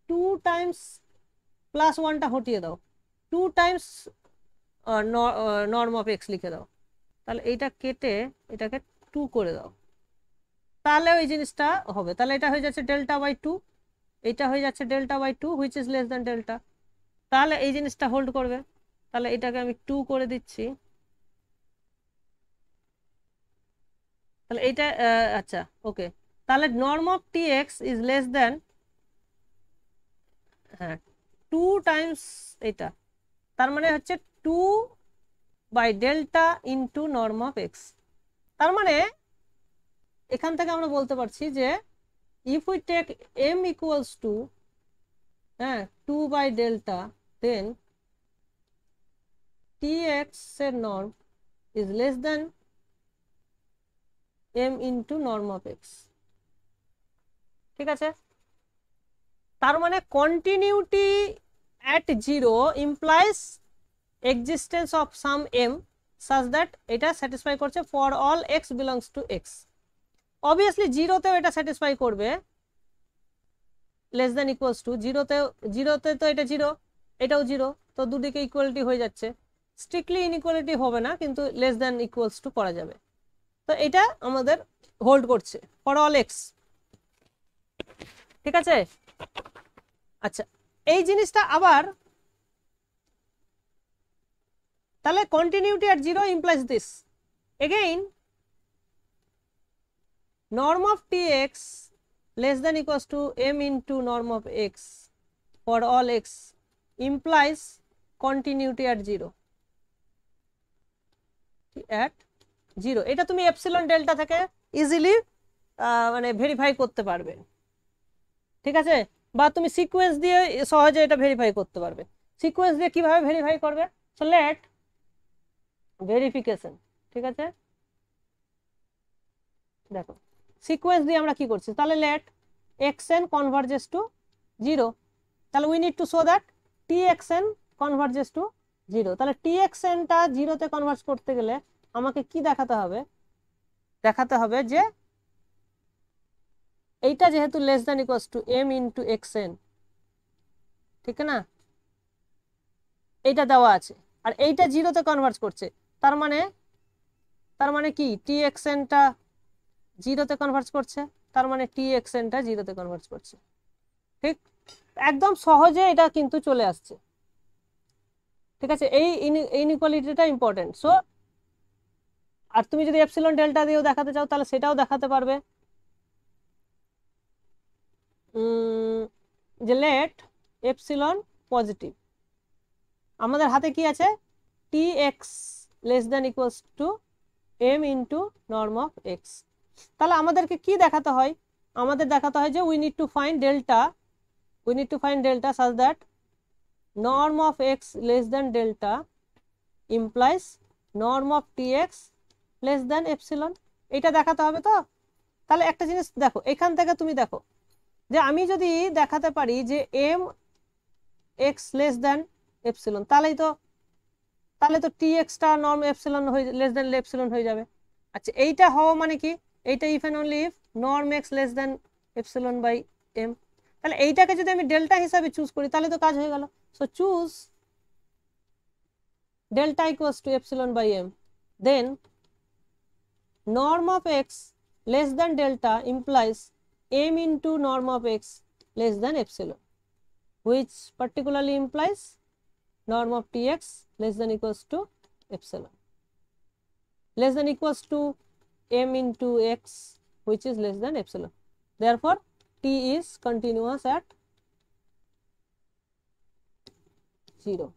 টু টাইমস প্লাস ওয়ানটা হটিয়ে দাও two times norm of x লিখে দাও তাহলে এইটা কেটে এটাকে টু করে দাও তাহলে ওই জিনিসটা হবে তাহলে এটা হয়ে যাচ্ছে ডেল্টা বাই টু এটা হয়ে যাচ্ছে delta by two which is less than delta তাহলে এই জিনিসটা হোল্ড করবে তাহলে এটাকে আমি টু করে দিচ্ছি তাহলে এটা আচ্ছা ওকে তাহলে norm of T x is less than হ্যাঁ টু টাইমস এটা তার মানে হচ্ছে two by delta into norm of x তার মানে এখান থেকে আমরা বলতে পারছি যে if we take m equals to হ্যাঁ two by delta then T x এর norm is less than m into norm of x ঠিক আছে তার মানে continuity at zero implies existence of some m such that এটা স্যাটিসফাই করছে for all x belongs to X obviously জিরোতেও এটা স্যাটিসফাই করবে লেস দ্যান ইকুয়ালস টু জিরোতেও জিরোতে তো এটা জিরো এটাও জিরো তো দুদিকে ইকুয়ালিটি হয়ে যাচ্ছে স্ট্রিক্টলি ইনইকুয়ালিটি হবে না কিন্তু লেস দ্যান ইকুয়ালস টু করা যাবে তো এটা আমাদের হোল্ড করছে ফর অল এক্স ঠিক আছে আচ্ছা এই জিনিসটা আবার তাহলে continuity zero implies this again norm of T x less than equals to m into norm of x for all x implies continuity at zero at zero এটা তুমি এপসিলন ডেল্টা থেকে ইজিলি মানে ভেরিফাই করতে পারবে ঠিক আছে বা তুমি সিকোয়েন্স দিয়ে সহজে এটা ভেরিফাই করতে পারবে সিকোয়েন্স দিয়ে কিভাবে ভেরিফাই করবে সো লেট ভেরিফিকেশন ঠিক আছে দেখো সিকোয়েন্স দিয়ে আমরা কি করছি তাহলে let x N converges to zero তাহলে we need to show that T x N converges to zero তাহলে টি এক্স এনটা জিরোতে কনভার্স করতে গেলে আমাকে কি দেখাতে হবে দেখাতে হবে যে এইটা যেহেতু less than equals to M into x n ঠিক না এইটা দেওয়া আছে আর এইটা জিরোতে কনভার্স করছে তার মানে তার মানে কি টি এক্সএনটা জিরোতে কনভার্ট করছে তার মানে টি এক্সএনটা জিরোতে কনভার্ট করছে ঠিক একদম সহজে এটা কিন্তু চলে আসছে ঠিক আছে এই ইনকোয়ালিটিটা ইম্পর্টেন্ট সো আর তুমি যদি এপসিলন ডেল্টা দিয়েও দেখাতে চাও তাহলে সেটাও দেখাতে পারবে যে লেট এপসিলন পজিটিভ আমাদের হাতে কি আছে T x less than equals to M into norm of x তাহলে আমাদেরকে কি দেখাতে হয় আমাদের দেখাতে হয় যে we need to find delta we need to find delta such that norm norm of x less than delta implies norm of tx less than epsilon এটা দেখাতে হবে তো তাহলে একটা জিনিস দেখো এখান থেকে তুমি দেখো যে আমি যদি দেখাতে পারি যে m x less than epsilon তাহলেই তো তাহলে তো টি এক্সটা নর্ম এপসিলন হয়ে লেস দেন এপসিলন হয়ে যাবে আচ্ছা এইটা হওয়া মানে কি এইটা if and only if norm x less than epsilon by m তাহলে এইটাকে যদি আমি ডেল্টা হিসাবে চুজ করি তাহলে তো কাজ হয়ে গেল so choose delta equals to epsilon by m then norm of x less than delta implies m into norm of x less than epsilon which particularly implies norm of tx less than equals to epsilon less than equals to m into x which is less than epsilon. Therefore, t is continuous at 0.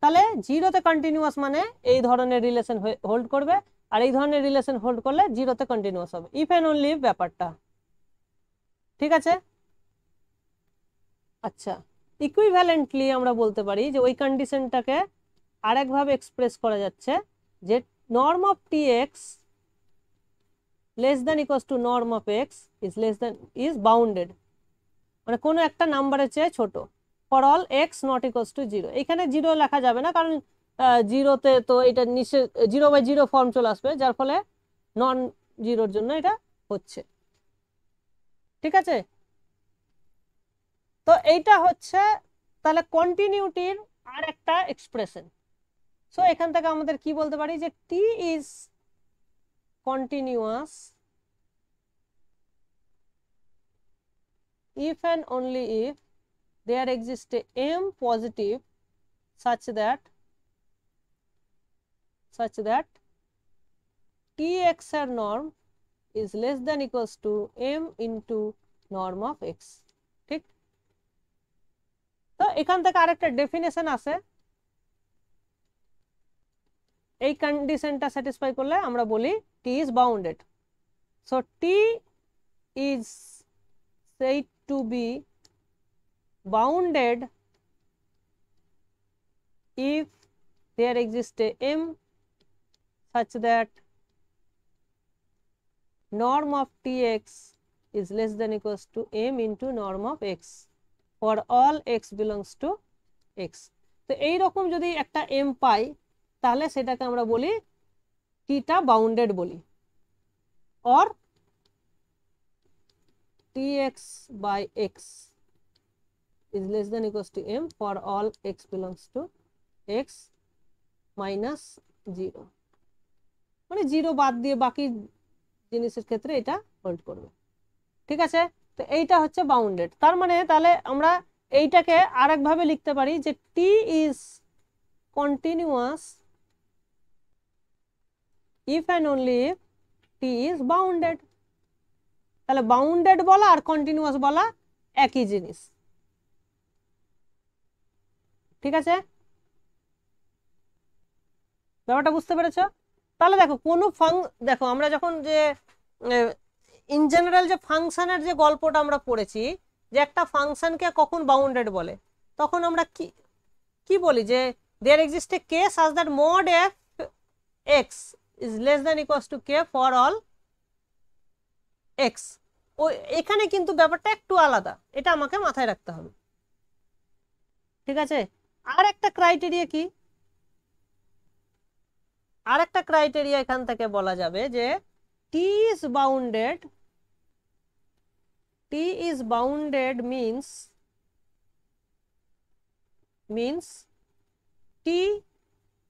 তাহলে জিরোতে কন্টিনিউয়াস মানে এই ধরনের রিলেশন হোল্ড করবে আর এই ধরনের রিলেশন হোল্ড করলে জিরোতে কন্টিনিউয়াস হবে ইফ অ্যান্ড অনলি ব্যাপারটা ঠিক আছে আচ্ছা ইকুইভ্যালেন্টলি আমরা বলতে পারি যে ওই কন্ডিশনটাকে আরেকভাবে এক্সপ্রেস করা যাচ্ছে যে norm of T x less than equals to norm of x is less than is bounded মানে কোনো একটা নাম্বারের চেয়ে ছোট for all x not equals to zero এখানে জিরো লেখা যাবে না কারণ জিরোতে তো এটা নিশ্চয় জিরো বাই জিরো ফর্ম চলে আসবে যার ফলে নন জিরোর জন্য এটা হচ্ছে ঠিক আছে তো এইটা হচ্ছে তাহলে কন্টিনিউটির আর একটা এক্সপ্রেশন সো এখান থেকে আমাদের কি বলতে পারি যে T is continuous if and only if there exist m positive such that such that T x এর norm is less than equals to M into norm of x এখান থেকে আরেকটা ডেফিনেশন আছে এই কন্ডিশনটা স্যাটিসফাই করলে আমরা বলি T is bounded so T is to be bounded if there exist m such that norm of T x is less than equals to M into norm of x for all x belongs to X তো এইরকম যদি একটা এম পাই তাহলে সেটাকে আমরা বলি টিটা বাউন্ডেড বলি or T x by x is less than equals to m for all x belongs to X minus zero মানে জিরো বাদ দিয়ে বাকি জিনিসের ক্ষেত্রে এটা হোল্ড করবে ঠিক আছে তো এইটা হচ্ছে বাউন্ডেড তার মানে তাহলে আমরা এইটাকে আরেকভাবে লিখতে পারি যে T is continuous if and only if T is bounded তাহলে বাউন্ডেড বলা আর কন্টিনিউয়াস বলা একই জিনিস ঠিক আছে ব্যাপারটা বুঝতে পেরেছ তাহলে দেখো কোনো ফাং দেখো আমরা যখন যে ইন জেনারেল যে ফাংশনের যে গল্পটা আমরা পড়েছি যে একটা ফাংশনকে কখন বাউন্ডেড বলে তখন আমরা কি কি বলি যে there exist a case as that mod f x is less than equals to k for all x ও এখানে কিন্তু ব্যাপারটা একটু আলাদা এটা আমাকে মাথায় রাখতে হবে ঠিক আছে আর একটা ক্রাইটেরিয়া কি আর একটা ক্রাইটেরিয়া এখান থেকে বলা যাবে যে T is bounded T is bounded means means T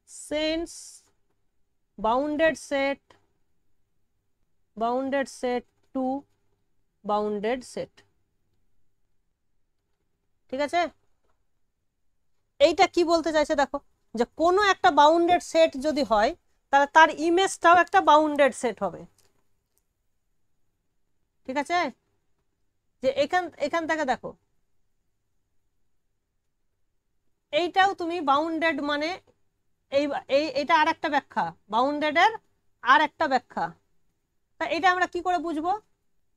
sends bounded set bounded set to bounded set ঠিক আছে এইটা কি বলতে চাইছে দেখো যে কোনো একটা বাউন্ডেড সেট যদি হয় তাহলে তার ইমেজটাও একটা বাউন্ডেড সেট হবে ঠিক আছে যে এখান এখান থেকে দেখো এইটাও তুমি বাউন্ডেড মানে এই এটা আর একটা ব্যাখ্যা বাউন্ডেডের আর একটা ব্যাখ্যা তা এটা আমরা কি করে বুঝবো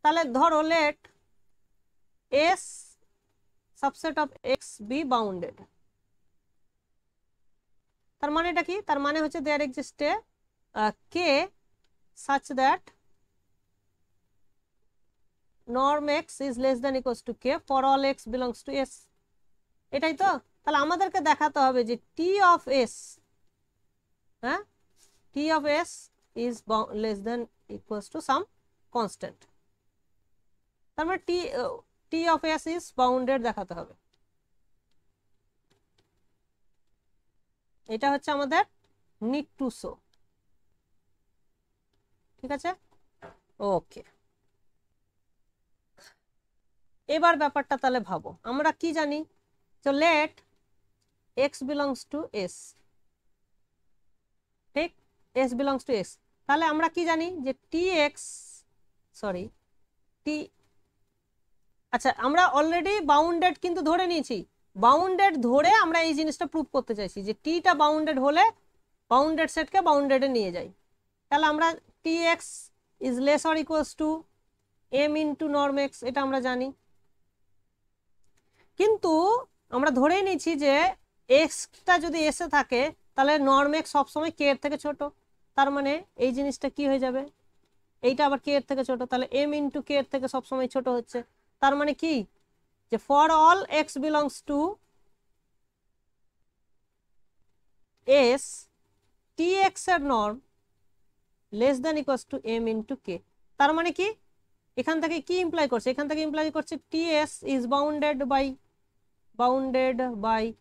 তাহলে ধরো let S subset of X be bounded তার মানে এটা কি তার মানে হচ্ছে there exists k such that norm x is less than equals to k for all x belongs to s এটাই তো তাহলে আমাদেরকে দেখাতে হবে যে t of s হ্যাঁ t of s is less than equals to some constant তার মানে t t of s is bounded দেখাতে হবে এটা হচ্ছে আমাদের need to show ঠিক আছে ওকে এবার ব্যাপারটা তাহলে ভাবো আমরা কি জানি তো let x belongs to S ঠিক এস বিলংস টু এক্স তাহলে আমরা কি জানি যে টি এক্স সরি টি আচ্ছা আমরা অলরেডি বাউন্ডেড কিন্তু ধরে নিয়েছি বাউন্ডেড ধরে আমরা এই জিনিসটা প্রুভ করতে চাইছি যে টিটা বাউন্ডেড হলে বাউন্ডেড সেটকে বাউন্ডেডে নিয়ে যাই তাহলে আমরা T x is less or equals to M into norm x এটা আমরা জানি কিন্তু আমরা ধরেই নিচ্ছি যে এক্সটা যদি এসে থাকে তাহলে নর্ম এক্স সবসময় কে এর থেকে ছোট তার মানে এই জিনিসটা কি হয়ে যাবে এইটা আবার কে এর থেকে ছোট তাহলে এম ইন্টু কে এর থেকে সবসময় ছোট হচ্ছে তার মানে কি যে for all x belongs to S T x এর norm less than equals to M into k তার মানে কি এখান থেকে কি ইমপ্লাই করছে এখান থেকে ইমপ্লাই করছে T S is bounded by bounded by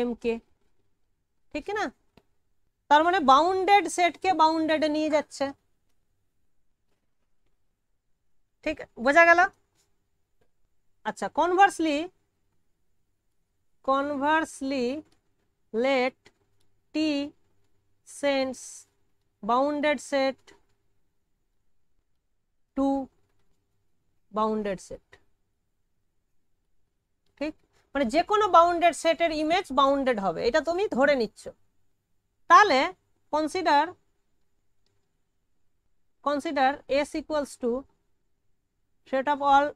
m k ठीक है ना तर मैंने बाउंडेड सेट के बाउंडेड नहीं जा ठीक बोझा गया अच्छा conversely conversely let T sends bounded set to bounded set মানে যে কোনো বাউন্ডেড সেটের ইমেজ বাউন্ডেড হবে এটা তুমি ধরে নিচ্ছ তাহলে consider consider S equals to set of all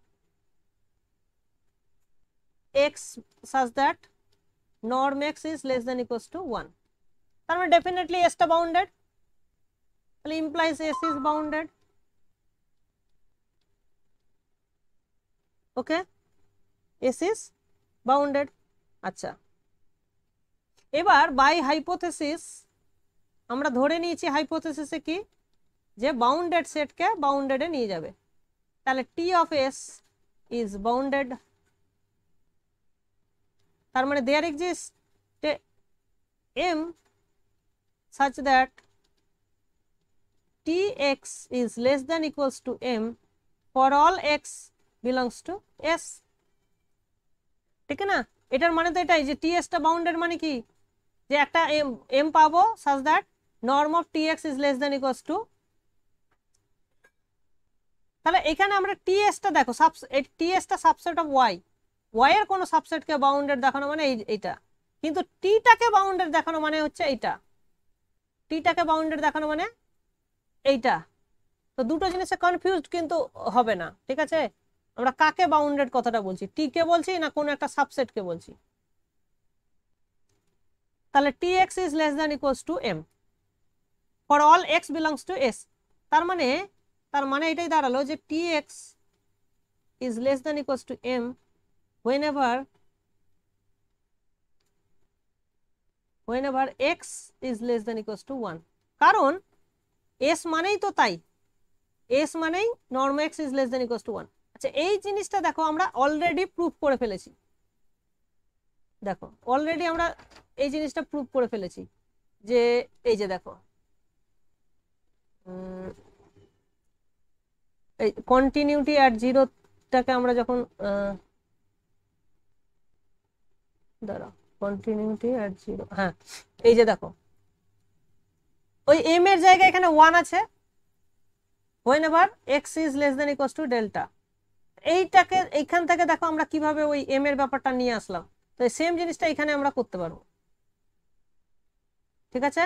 x such that norm x is less than equals to one তার মানে ডেফিনেটলি এসটা বাউন্ডেড তাহলে implies S is bounded okay S is bounded আচ্ছা এবার বাই হাইপোথেসিস আমরা ধরে নিয়েছি হাইপোথেসিসে কি যে বাউন্ডেড সেটকে বাউন্ডেডে নিয়ে যাবে তাহলে T of S is bounded তার মানে there exist m that T tx is less than equals to m for all x belongs to s ঠিক না এটার মানে তো এটাই যে টিএসটা বাউন্ডেড মানে কি যে একটা এম এম পাবো such that norm of T x is less than equals to তাহলে এখানে আমরা টিএসটা দেখো সাবস টিএসটা সাবসেট অফ ওয়াই ওয়াই এর কোনো সাবসেটকে বাউন্ডেড দেখানো মানে এই এইটা কিন্তু টিটাকে বাউন্ডেড দেখানো মানে হচ্ছে এইটা টিটাকে বাউন্ডেড দেখানো মানে এইটা তো দুটো জিনিসে কনফিউজড কিন্তু হবে না ঠিক আছে আমরা কাকে বাউন্ডেড কথাটা বলছি টি কে বলছি না কোনো একটা সাবসেট কে বলছি তাহলে T x is less than equals to m for all x belongs to S তার মানে তার মানে এটাই দাঁড়ালো যে T x is less than equals to m whenever whenever x is less than equals to one কারণ এস মানেই তো তাই এস মানেই norm x is less than equals to one আচ্ছা এই জিনিসটা দেখো আমরা অলরেডি প্রুফ করে ফেলেছি দেখো অলরেডি আমরা এই জিনিসটা প্রুফ করে ফেলেছি যে এই যে দেখো কন্টিনিউটি অ্যাট জিরোটাকে আমরা যখন দাঁড়াও কন্টিনিউটি অ্যাট জিরো হ্যাঁ এই যে দেখো ওই এম এর জায়গায় এখানে ওয়ান আছে whenever x is less than equals to delta এইটাকে এইখান থেকে দেখো আমরা কিভাবে ওই এম এর ব্যাপারটা নিয়ে আসলাম তো সেম জিনিসটা এখানে আমরা করতে পারবো ঠিক আছে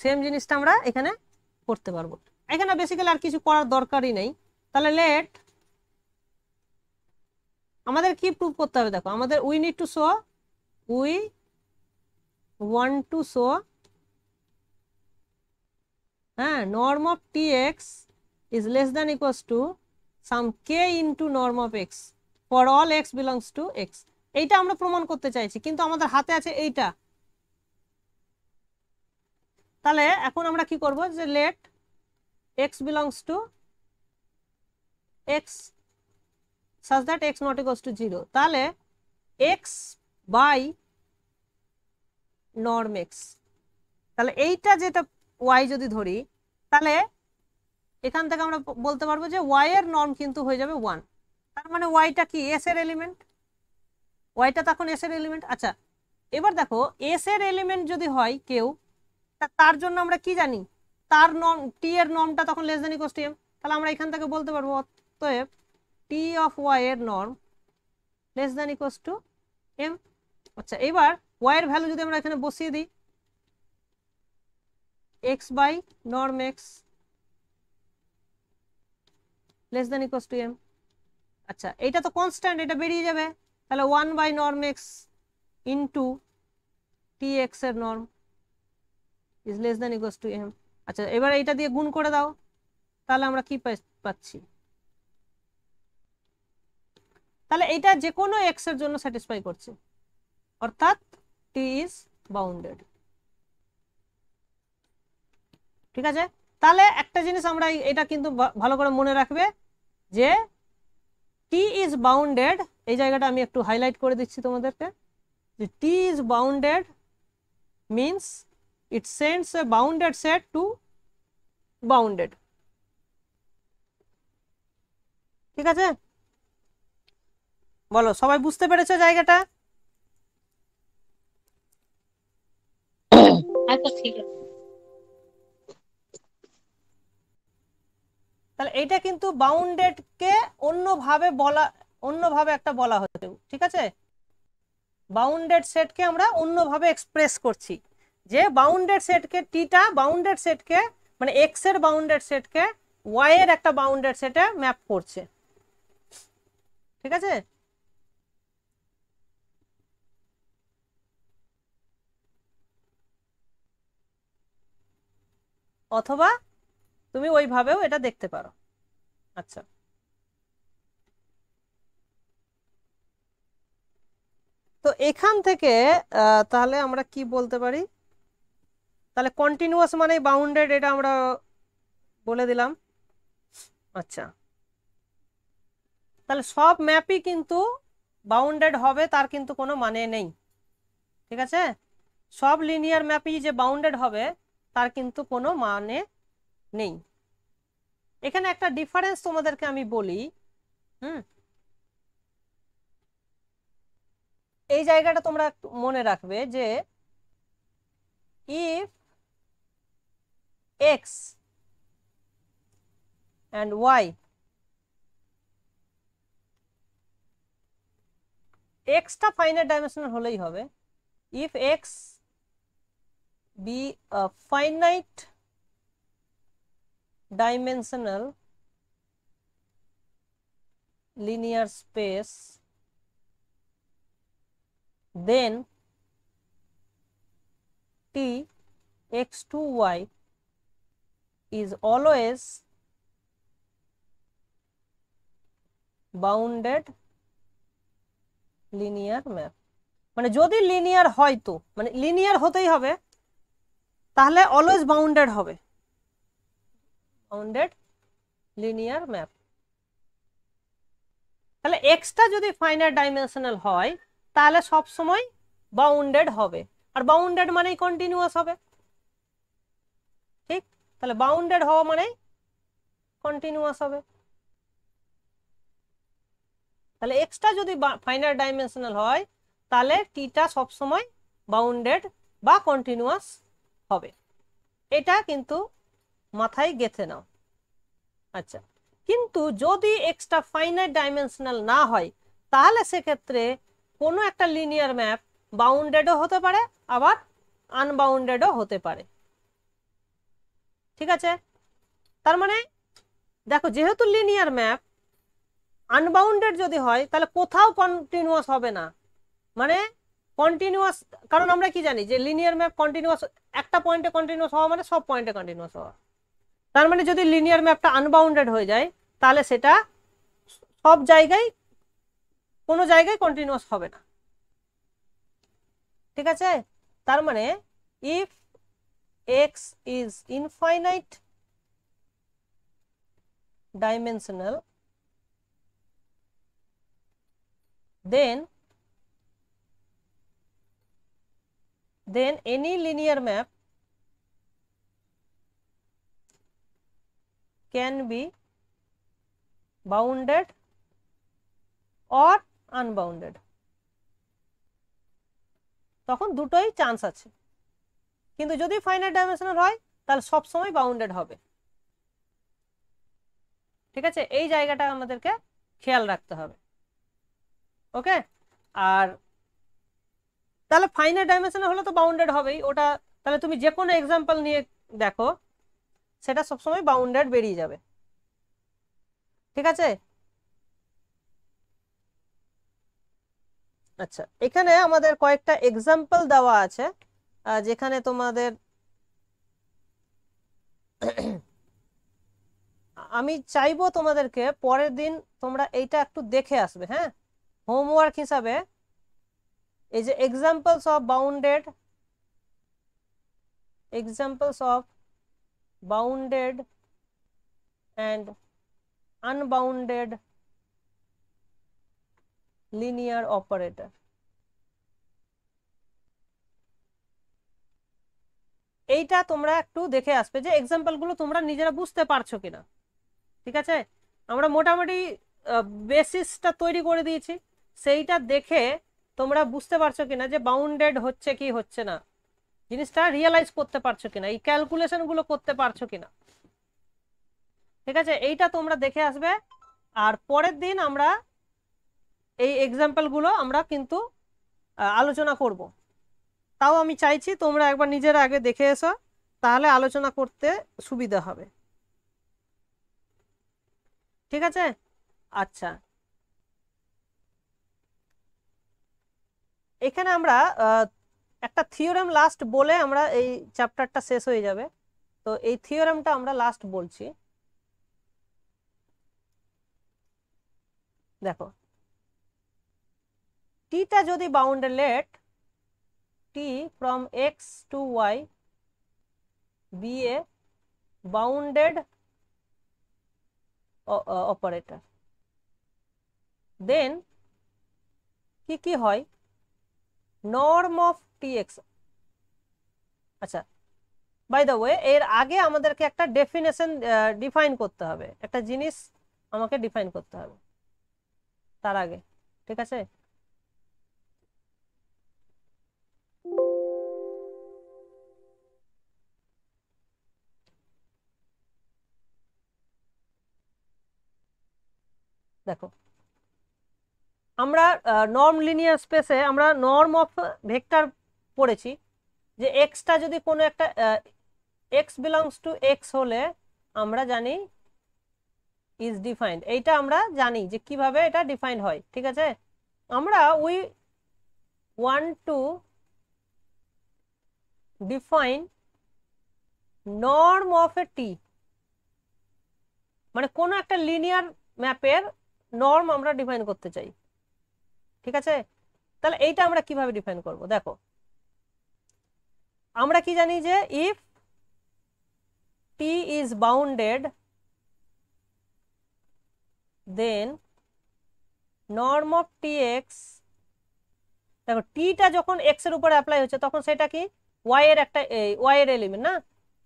সেম জিনিসটা আমরা এখানে করতে পারবো এখানে বেসিক্যালি আর কিছু করার দরকারই নেই তাহলে লেট আমাদের কি প্রুভ করতে হবে দেখো আমাদের we need to show we want to show হ্যাঁ norm of T x is less than equals to some k into norm of x for all x belongs to X এইটা আমরা প্রমাণ করতে চাইছি কিন্তু আমাদের হাতে আছে এইটা তাহলে এখন আমরা কি করব যে let x belongs to X such that x not equals to 0 তাহলে x by norm x তাহলে এইটা যেটা y যদি ধরি তাহলে এখান থেকে আমরা বলতে পারবো যে ওয়াই এর নর্ম কিন্তু হয়ে যাবে ওয়ান তার মানে ওয়াইটা কি এস এর এলিমেন্ট ওয়াইটা তখন এস এর এলিমেন্ট আচ্ছা এবার দেখো এস এর এলিমেন্ট যদি হয় কেউ তার জন্য আমরা কি জানি তার নর্ম টি এর নর্মটা তখন less than equals to m তাহলে আমরা এখান থেকে বলতে পারবো অতএব টি অফ ওয়াই এর norm less than equals to m আচ্ছা এবার ওয়াই এর ভ্যালু যদি আমরা এখানে বসিয়ে দিই x by norm x less than equals to m আচ্ছা এটা তো কনস্ট্যান্ট এটা বেরিয়ে যাবে তাহলে one by norm x into T x এর norm is less than equals to m আচ্ছা এবার এটা দিয়ে গুণ করে দাও তাহলে আমরা কি পাচ্ছি তাহলে এটা যে কোনো এক্স এর জন্য স্যাটিসফাই করছে অর্থাৎ টি ইজ বাউন্ডেড ঠিক আছে তাহলে একটা জিনিস আমরা এটা কিন্তু ভালো করে মনে রাখবে যে টি ইজ বাউন্ডেড এই জায়গাটা আমি একটু হাইলাইট করে দিচ্ছি তোমাদেরকে যে T is bounded means it sends a bounded set to bounded ঠিক আছে বলো সবাই বুঝতে পেরেছো জায়গাটা আচ্ছা ঠিক আছে তাহলে এটা কিন্তু বাউন্ডেডকে অন্যভাবে বলা অন্যভাবে একটা বলা হতে ঠিক আছে বাউন্ডেড সেটকে আমরা অন্যভাবে এক্সপ্রেস করছি যে বাউন্ডেড সেটকে টিটা বাউন্ডেড সেটকে মানে এক্স এর বাউন্ডেড সেটকে ওয়াই এর একটা বাউন্ডেড সেটে ম্যাপ করছে ঠিক আছে অথবা তুমি ওইভাবেও এটা দেখতে পারো আচ্ছা তো এখান থেকে তাহলে আমরা কি বলতে পারি তাহলে কন্টিনিউয়াস মানে বাউন্ডেড এটা আমরা বলে দিলাম আচ্ছা তাহলে সব ম্যাপই কিন্তু বাউন্ডেড হবে তার কিন্তু কোনো মানে নেই ঠিক আছে সব লিনিয়ার ম্যাপই যে বাউন্ডেড হবে তার কিন্তু কোনো মানে নেই এখানে একটা ডিফারেন্স তোমাদেরকে আমি বলি হুম এই জায়গাটা তোমরা মনে রাখবে যে ইফ এক্স অ্যান্ড ওয়াই এক্সটা ফাইনাল ফাইনাইট ডাইমেনশনাল হলেই হবে if X be finite dimensional linear space then t x to y is always bounded linear map মানে যদি লিনিয়ার হয় তো মানে লিনিয়ার হতেই হবে তাহলে অলওয়েজ বাউন্ডেড হবে বাউন্ডেড লিনিয়ার ম্যাপ তাহলে এক্সটা যদি ফাইনাল ডাইমেনশনাল হয় তাহলে সব সময় বাউন্ডেড হবে আর বাউন্ডেড মানেই কন্টিনিউয়াস হবে ঠিক তাহলে বাউন্ডেড হওয়া মানে কন্টিনিউয়াস হবে তাহলে এক্সটা যদি ফাইনাল ডাইমেনশনাল হয় তাহলে টিটা সবসময় বাউন্ডেড বা কন্টিনিউয়াস হবে এটা কিন্তু মাথায় গেঁথে নাও আচ্ছা কিন্তু যদি এক্সট্রা ফাইনাইট ডাইমেনশনাল না হয় তাহলে সেক্ষেত্রে কোনো একটা লিনিয়ার ম্যাপ বাউন্ডেডও হতে পারে আবার আনবাউন্ডেডও হতে পারে ঠিক আছে তার মানে দেখো যেহেতু লিনিয়ার ম্যাপ আনবাউন্ডেড যদি হয় তাহলে কোথাও কন্টিনিউয়াস হবে না মানে কন্টিনিউয়াস কারণ আমরা কি জানি যে লিনিয়ার ম্যাপ কন্টিনিউয়াস একটা পয়েন্টে কন্টিনিউয়াস হওয়া মানে সব পয়েন্টে কন্টিনিউয়াস হওয়া তার মানে যদি লিনিয়ার ম্যাপটা আনবাউন্ডেড হয়ে যায় তাহলে সেটা সব জায়গায় কোনো জায়গায় কন্টিনিউস হবে না ঠিক আছে তার মানে if X is infinite dimensional then then any linear map can be bounded or unbounded তখন দুটোই চান্স আছে কিন্তু যদি ফাইনাইট ডাইমেনশনাল হয় তাহলে সবসময় বাউন্ডেড হবে ঠিক আছে এই জায়গাটা আমাদেরকে খেয়াল রাখতে হবে ওকে আর তাহলে ফাইনাইট ডাইমেনশনাল হলে তো বাউন্ডেড হবেই ওটা তাহলে তুমি যে কোনো এক্সাম্পল নিয়ে দেখো সেটা সবসময় বাউন্ডেড বেরিয়ে যাবে ঠিক আছে আচ্ছা এখানে আমাদের কয়েকটা এক্সাম্পল দেওয়া আছে যেখানে তোমাদের আমি চাইবো তোমাদেরকে পরের দিন তোমরা এইটা একটু দেখে আসবে হ্যাঁ হোমওয়ার্ক হিসাবে এই যে examples of bounded examples of bounded and unbounded linear operator. এইটা তোমরা একটু দেখে আসবে যে এক্সাম্পলগুলো তোমরা নিজেরা বুঝতে পারছো কিনা ঠিক আছে আমরা মোটামুটি বেসিসটা তৈরি করে দিয়েছি সেইটা দেখে তোমরা বুঝতে পারছো কিনা যে বাউন্ডেড হচ্ছে কি হচ্ছে না জিনিসটা রিয়েলাইজ করতে পারছো কিনা এই ক্যালকুলেশন গুলো করতে পারছো কিনা ঠিক আছে এইটা তোমরা দেখে আসবে আর পরের দিন আমরা এই এক্সাম্পল গুলো আমরা কিন্তু আলোচনা করব তাও আমি চাইছি তোমরা একবার নিজেরা আগে দেখে এসো তাহলে আলোচনা করতে সুবিধা হবে ঠিক আছে আচ্ছা এখানে আমরা একটা থিওরাম লাস্ট বলে আমরা এই চ্যাপ্টারটা শেষ হয়ে যাবে তো এই থিওরামটা আমরা লাস্ট বলছি দেখো টিটা যদি বাউন্ডে let T from X to Y be a bounded operator then কি কি হয় নর্ম অফ টি এক্স আচ্ছা বাই দ্য ওয়ে এর আগে আমাদেরকে একটা ডেফিনেশন ডিফাইন করতে হবে একটা জিনিস আমাকে ডিফাইন করতে হবে তার আগে ঠিক আছে দেখো আমরা নর্ম লিনিয়ার স্পেসে আমরা নর্ম অফ ভেক্টর পড়েছি যে এক্সটা যদি কোনো একটা এক্স বিলংস টু এক্স হলে আমরা জানি ইজ ডিফাইন্ড এইটা আমরা জানি যে কিভাবে এটা ডিফাইন্ড হয় ঠিক আছে আমরা we want to define norm of a T মানে কোনো একটা লিনিয়ার ম্যাপের নর্ম আমরা ডিফাইন করতে চাই ঠিক আছে তাহলে এইটা আমরা কিভাবে ডিফাইন করব দেখো আমরা কি জানি যে if T is bounded then norm of T X দেখো টিটা যখন এক্স এর উপরে অ্যাপ্লাই হচ্ছে তখন সেটা কি ওয়াই এর একটা ওয়াই এর এলিমেন্ট না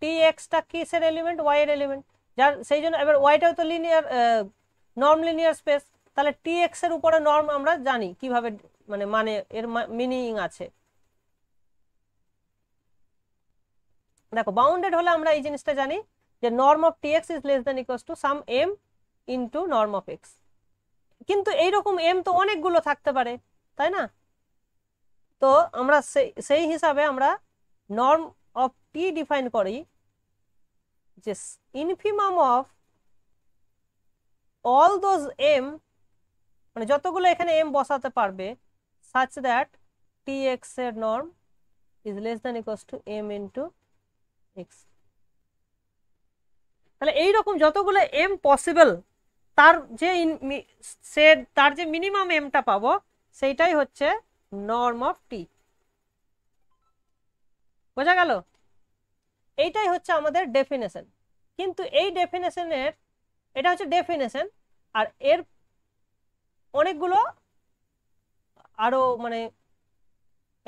টি এক্সটা কিসের এলিমেন্ট ওয়াই এর এলিমেন্ট যার সেই জন্য এবার ওয়াইটাও তো লিনিয়ার নর্ম লিনিয়ার স্পেস তাহলে টি এক্স এর উপরে নর্ম আমরা জানি কিভাবে মানে মানে এর মিনিং আছে দেখো বাউন্ডেড হলে আমরা এই জিনিসটা জানি যে norm of T x is less than equal to some M into norm of X কিন্তু এইরকম এম তো অনেকগুলো থাকতে পারে তাই না তো আমরা সেই হিসাবে আমরা নর্ম অফ টি ডিফাইন করি যে infimum of all those M মানে যতগুলো এখানে এম বসাতে পারবে সাচ দ্যাট টি এক্স এর norm is less than equal to M into তাহলে তাহলে এইরকম যতগুলো এম পসিবল তার যে সে তার যে মিনিমাম এমটা পাবো সেইটাই হচ্ছে নর্ম অফ টি বোঝা গেল এইটাই হচ্ছে আমাদের ডেফিনেশন কিন্তু এই ডেফিনেশনের এটা হচ্ছে ডেফিনেশন আর এর অনেকগুলো আরও মানে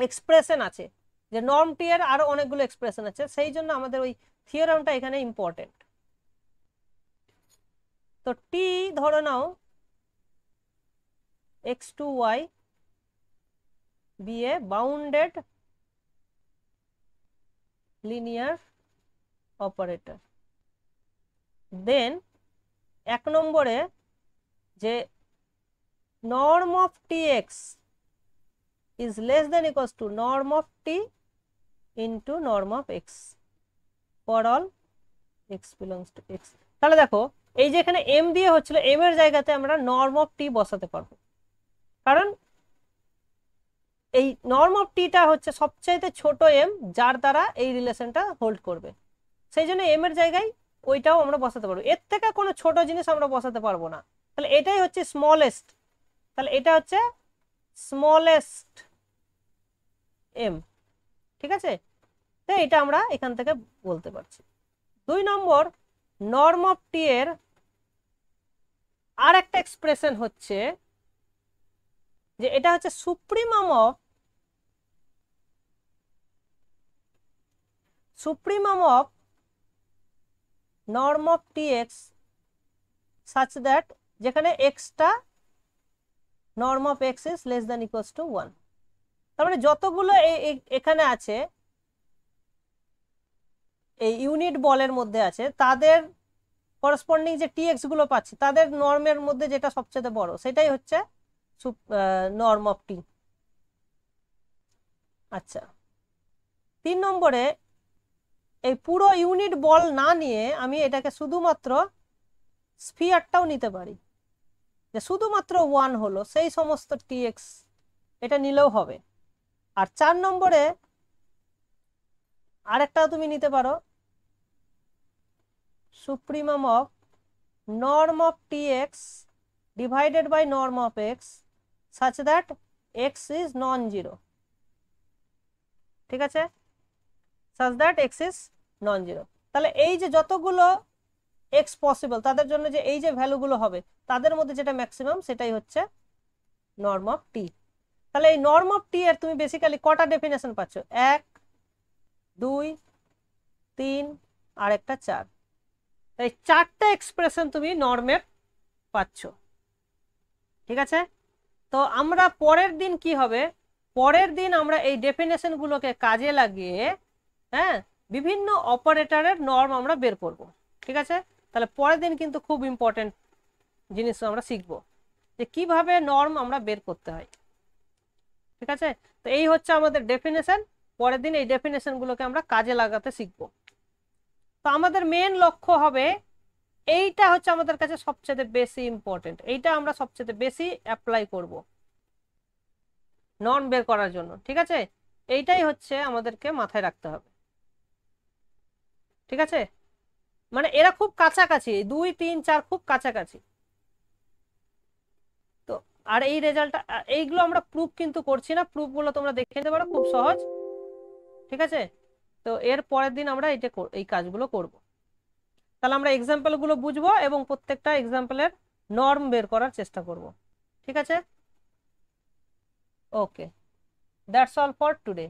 এক্সপ্রেশন আছে যে টি এর আরো অনেকগুলো এক্সপ্রেশন আছে সেই জন্য আমাদের ওই থিওরামটা এখানে ইম্পর্টেন্ট তো টি ধরো নাও X to Y be a bounded linear operator then এক নম্বরে যে of T x is less than equal to norm of T into norm of x for all x belongs to X তাহলে দেখো এই যে এখানে এম দিয়ে হচ্ছিল এম এর জায়গাতে আমরা নর্ম অফ টি বসাতে পারবো কারণ এই নর্ম অফ টিটা হচ্ছে সবচাইতে ছোট এম যার দ্বারা এই রিলেশনটা হোল্ড করবে সেই জন্য এম এর জায়গায় ওইটাও আমরা বসাতে পারবো এর থেকে কোনো ছোট জিনিস আমরা বসাতে পারবো না তাহলে এটাই হচ্ছে স্মলেস্ট তাহলে এটা হচ্ছে স্মলেস্ট এম ঠিক আছে তো এটা আমরা এখান থেকে বলতে পারছি দুই নম্বর নর্ম অফ টি এর আর একটা এক্সপ্রেশন হচ্ছে যে এটা হচ্ছে supremum of of norm of T X such that যেখানে এক্সটা norm of X x less than than to one তার মানে যতগুলো এখানে আছে এই ইউনিট বলের মধ্যে আছে তাদের করসপন্ডিং যে টিএক্স গুলো পাচ্ছি তাদের নর্মের মধ্যে যেটা সবচেয়ে বড় সেটাই হচ্ছে নর্ম অফ টি আচ্ছা তিন নম্বরে এই পুরো ইউনিট বল না নিয়ে আমি এটাকে শুধুমাত্র স্পিয়ারটাও নিতে পারি যে শুধুমাত্র ওয়ান হলো সেই সমস্ত টিএক্স এটা নিলেও হবে আর চার নম্বরে আরেকটা তুমি নিতে পারো supremum of norm of T X divided by norm of X such that X is non zero ঠিক আছে such that X is non zero তাহলে এই যে যতগুলো এক্স পসিবল তাদের জন্য যে এই যে ভ্যালুগুলো হবে তাদের মধ্যে যেটা ম্যাক্সিমাম সেটাই হচ্ছে নর্ম অফ টি তাহলে এই নর্ম অফ টি এর তুমি বেসিক্যালি কটা ডেফিনেশন পাচ্ছ এক দুই তিন আর একটা চার এই চারটা এক্সপ্রেশন তুমি নর্মের পাচ্ছ ঠিক আছে তো আমরা পরের দিন কি হবে পরের দিন আমরা এই ডেফিনেশনগুলোকে কাজে লাগিয়ে হ্যাঁ বিভিন্ন অপারেটারের নর্ম আমরা বের করব ঠিক আছে তাহলে পরের দিন কিন্তু খুব ইম্পর্টেন্ট জিনিস আমরা শিখব যে কিভাবে নর্ম আমরা বের করতে হয় ঠিক আছে তো এই হচ্ছে আমাদের ডেফিনেশন পরের দিন এই গুলোকে আমরা কাজে লাগাতে শিখব তো আমাদের মেন লক্ষ্য হবে এইটা হচ্ছে আমাদের কাছে সবচেয়ে বেশি ইম্পর্টেন্ট এইটা আমরা সবচেয়ে বেশি অ্যাপ্লাই করব নন বের করার জন্য ঠিক আছে এইটাই হচ্ছে আমাদেরকে মাথায় রাখতে হবে ঠিক আছে মানে এরা খুব কাছাকাছি দুই তিন চার খুব কাছাকাছি আর এই রেজাল্টটা এইগুলো আমরা প্রুফ কিন্তু করছি না প্রুফগুলো তোমরা দেখে নিতে পারো খুব সহজ ঠিক আছে তো এর পরের দিন আমরা এটা এই কাজগুলো করব তাহলে আমরা এক্সাম্পলগুলো বুঝবো এবং প্রত্যেকটা এক্সাম্পলের নর্ম বের করার চেষ্টা করব ঠিক আছে okay that's all for today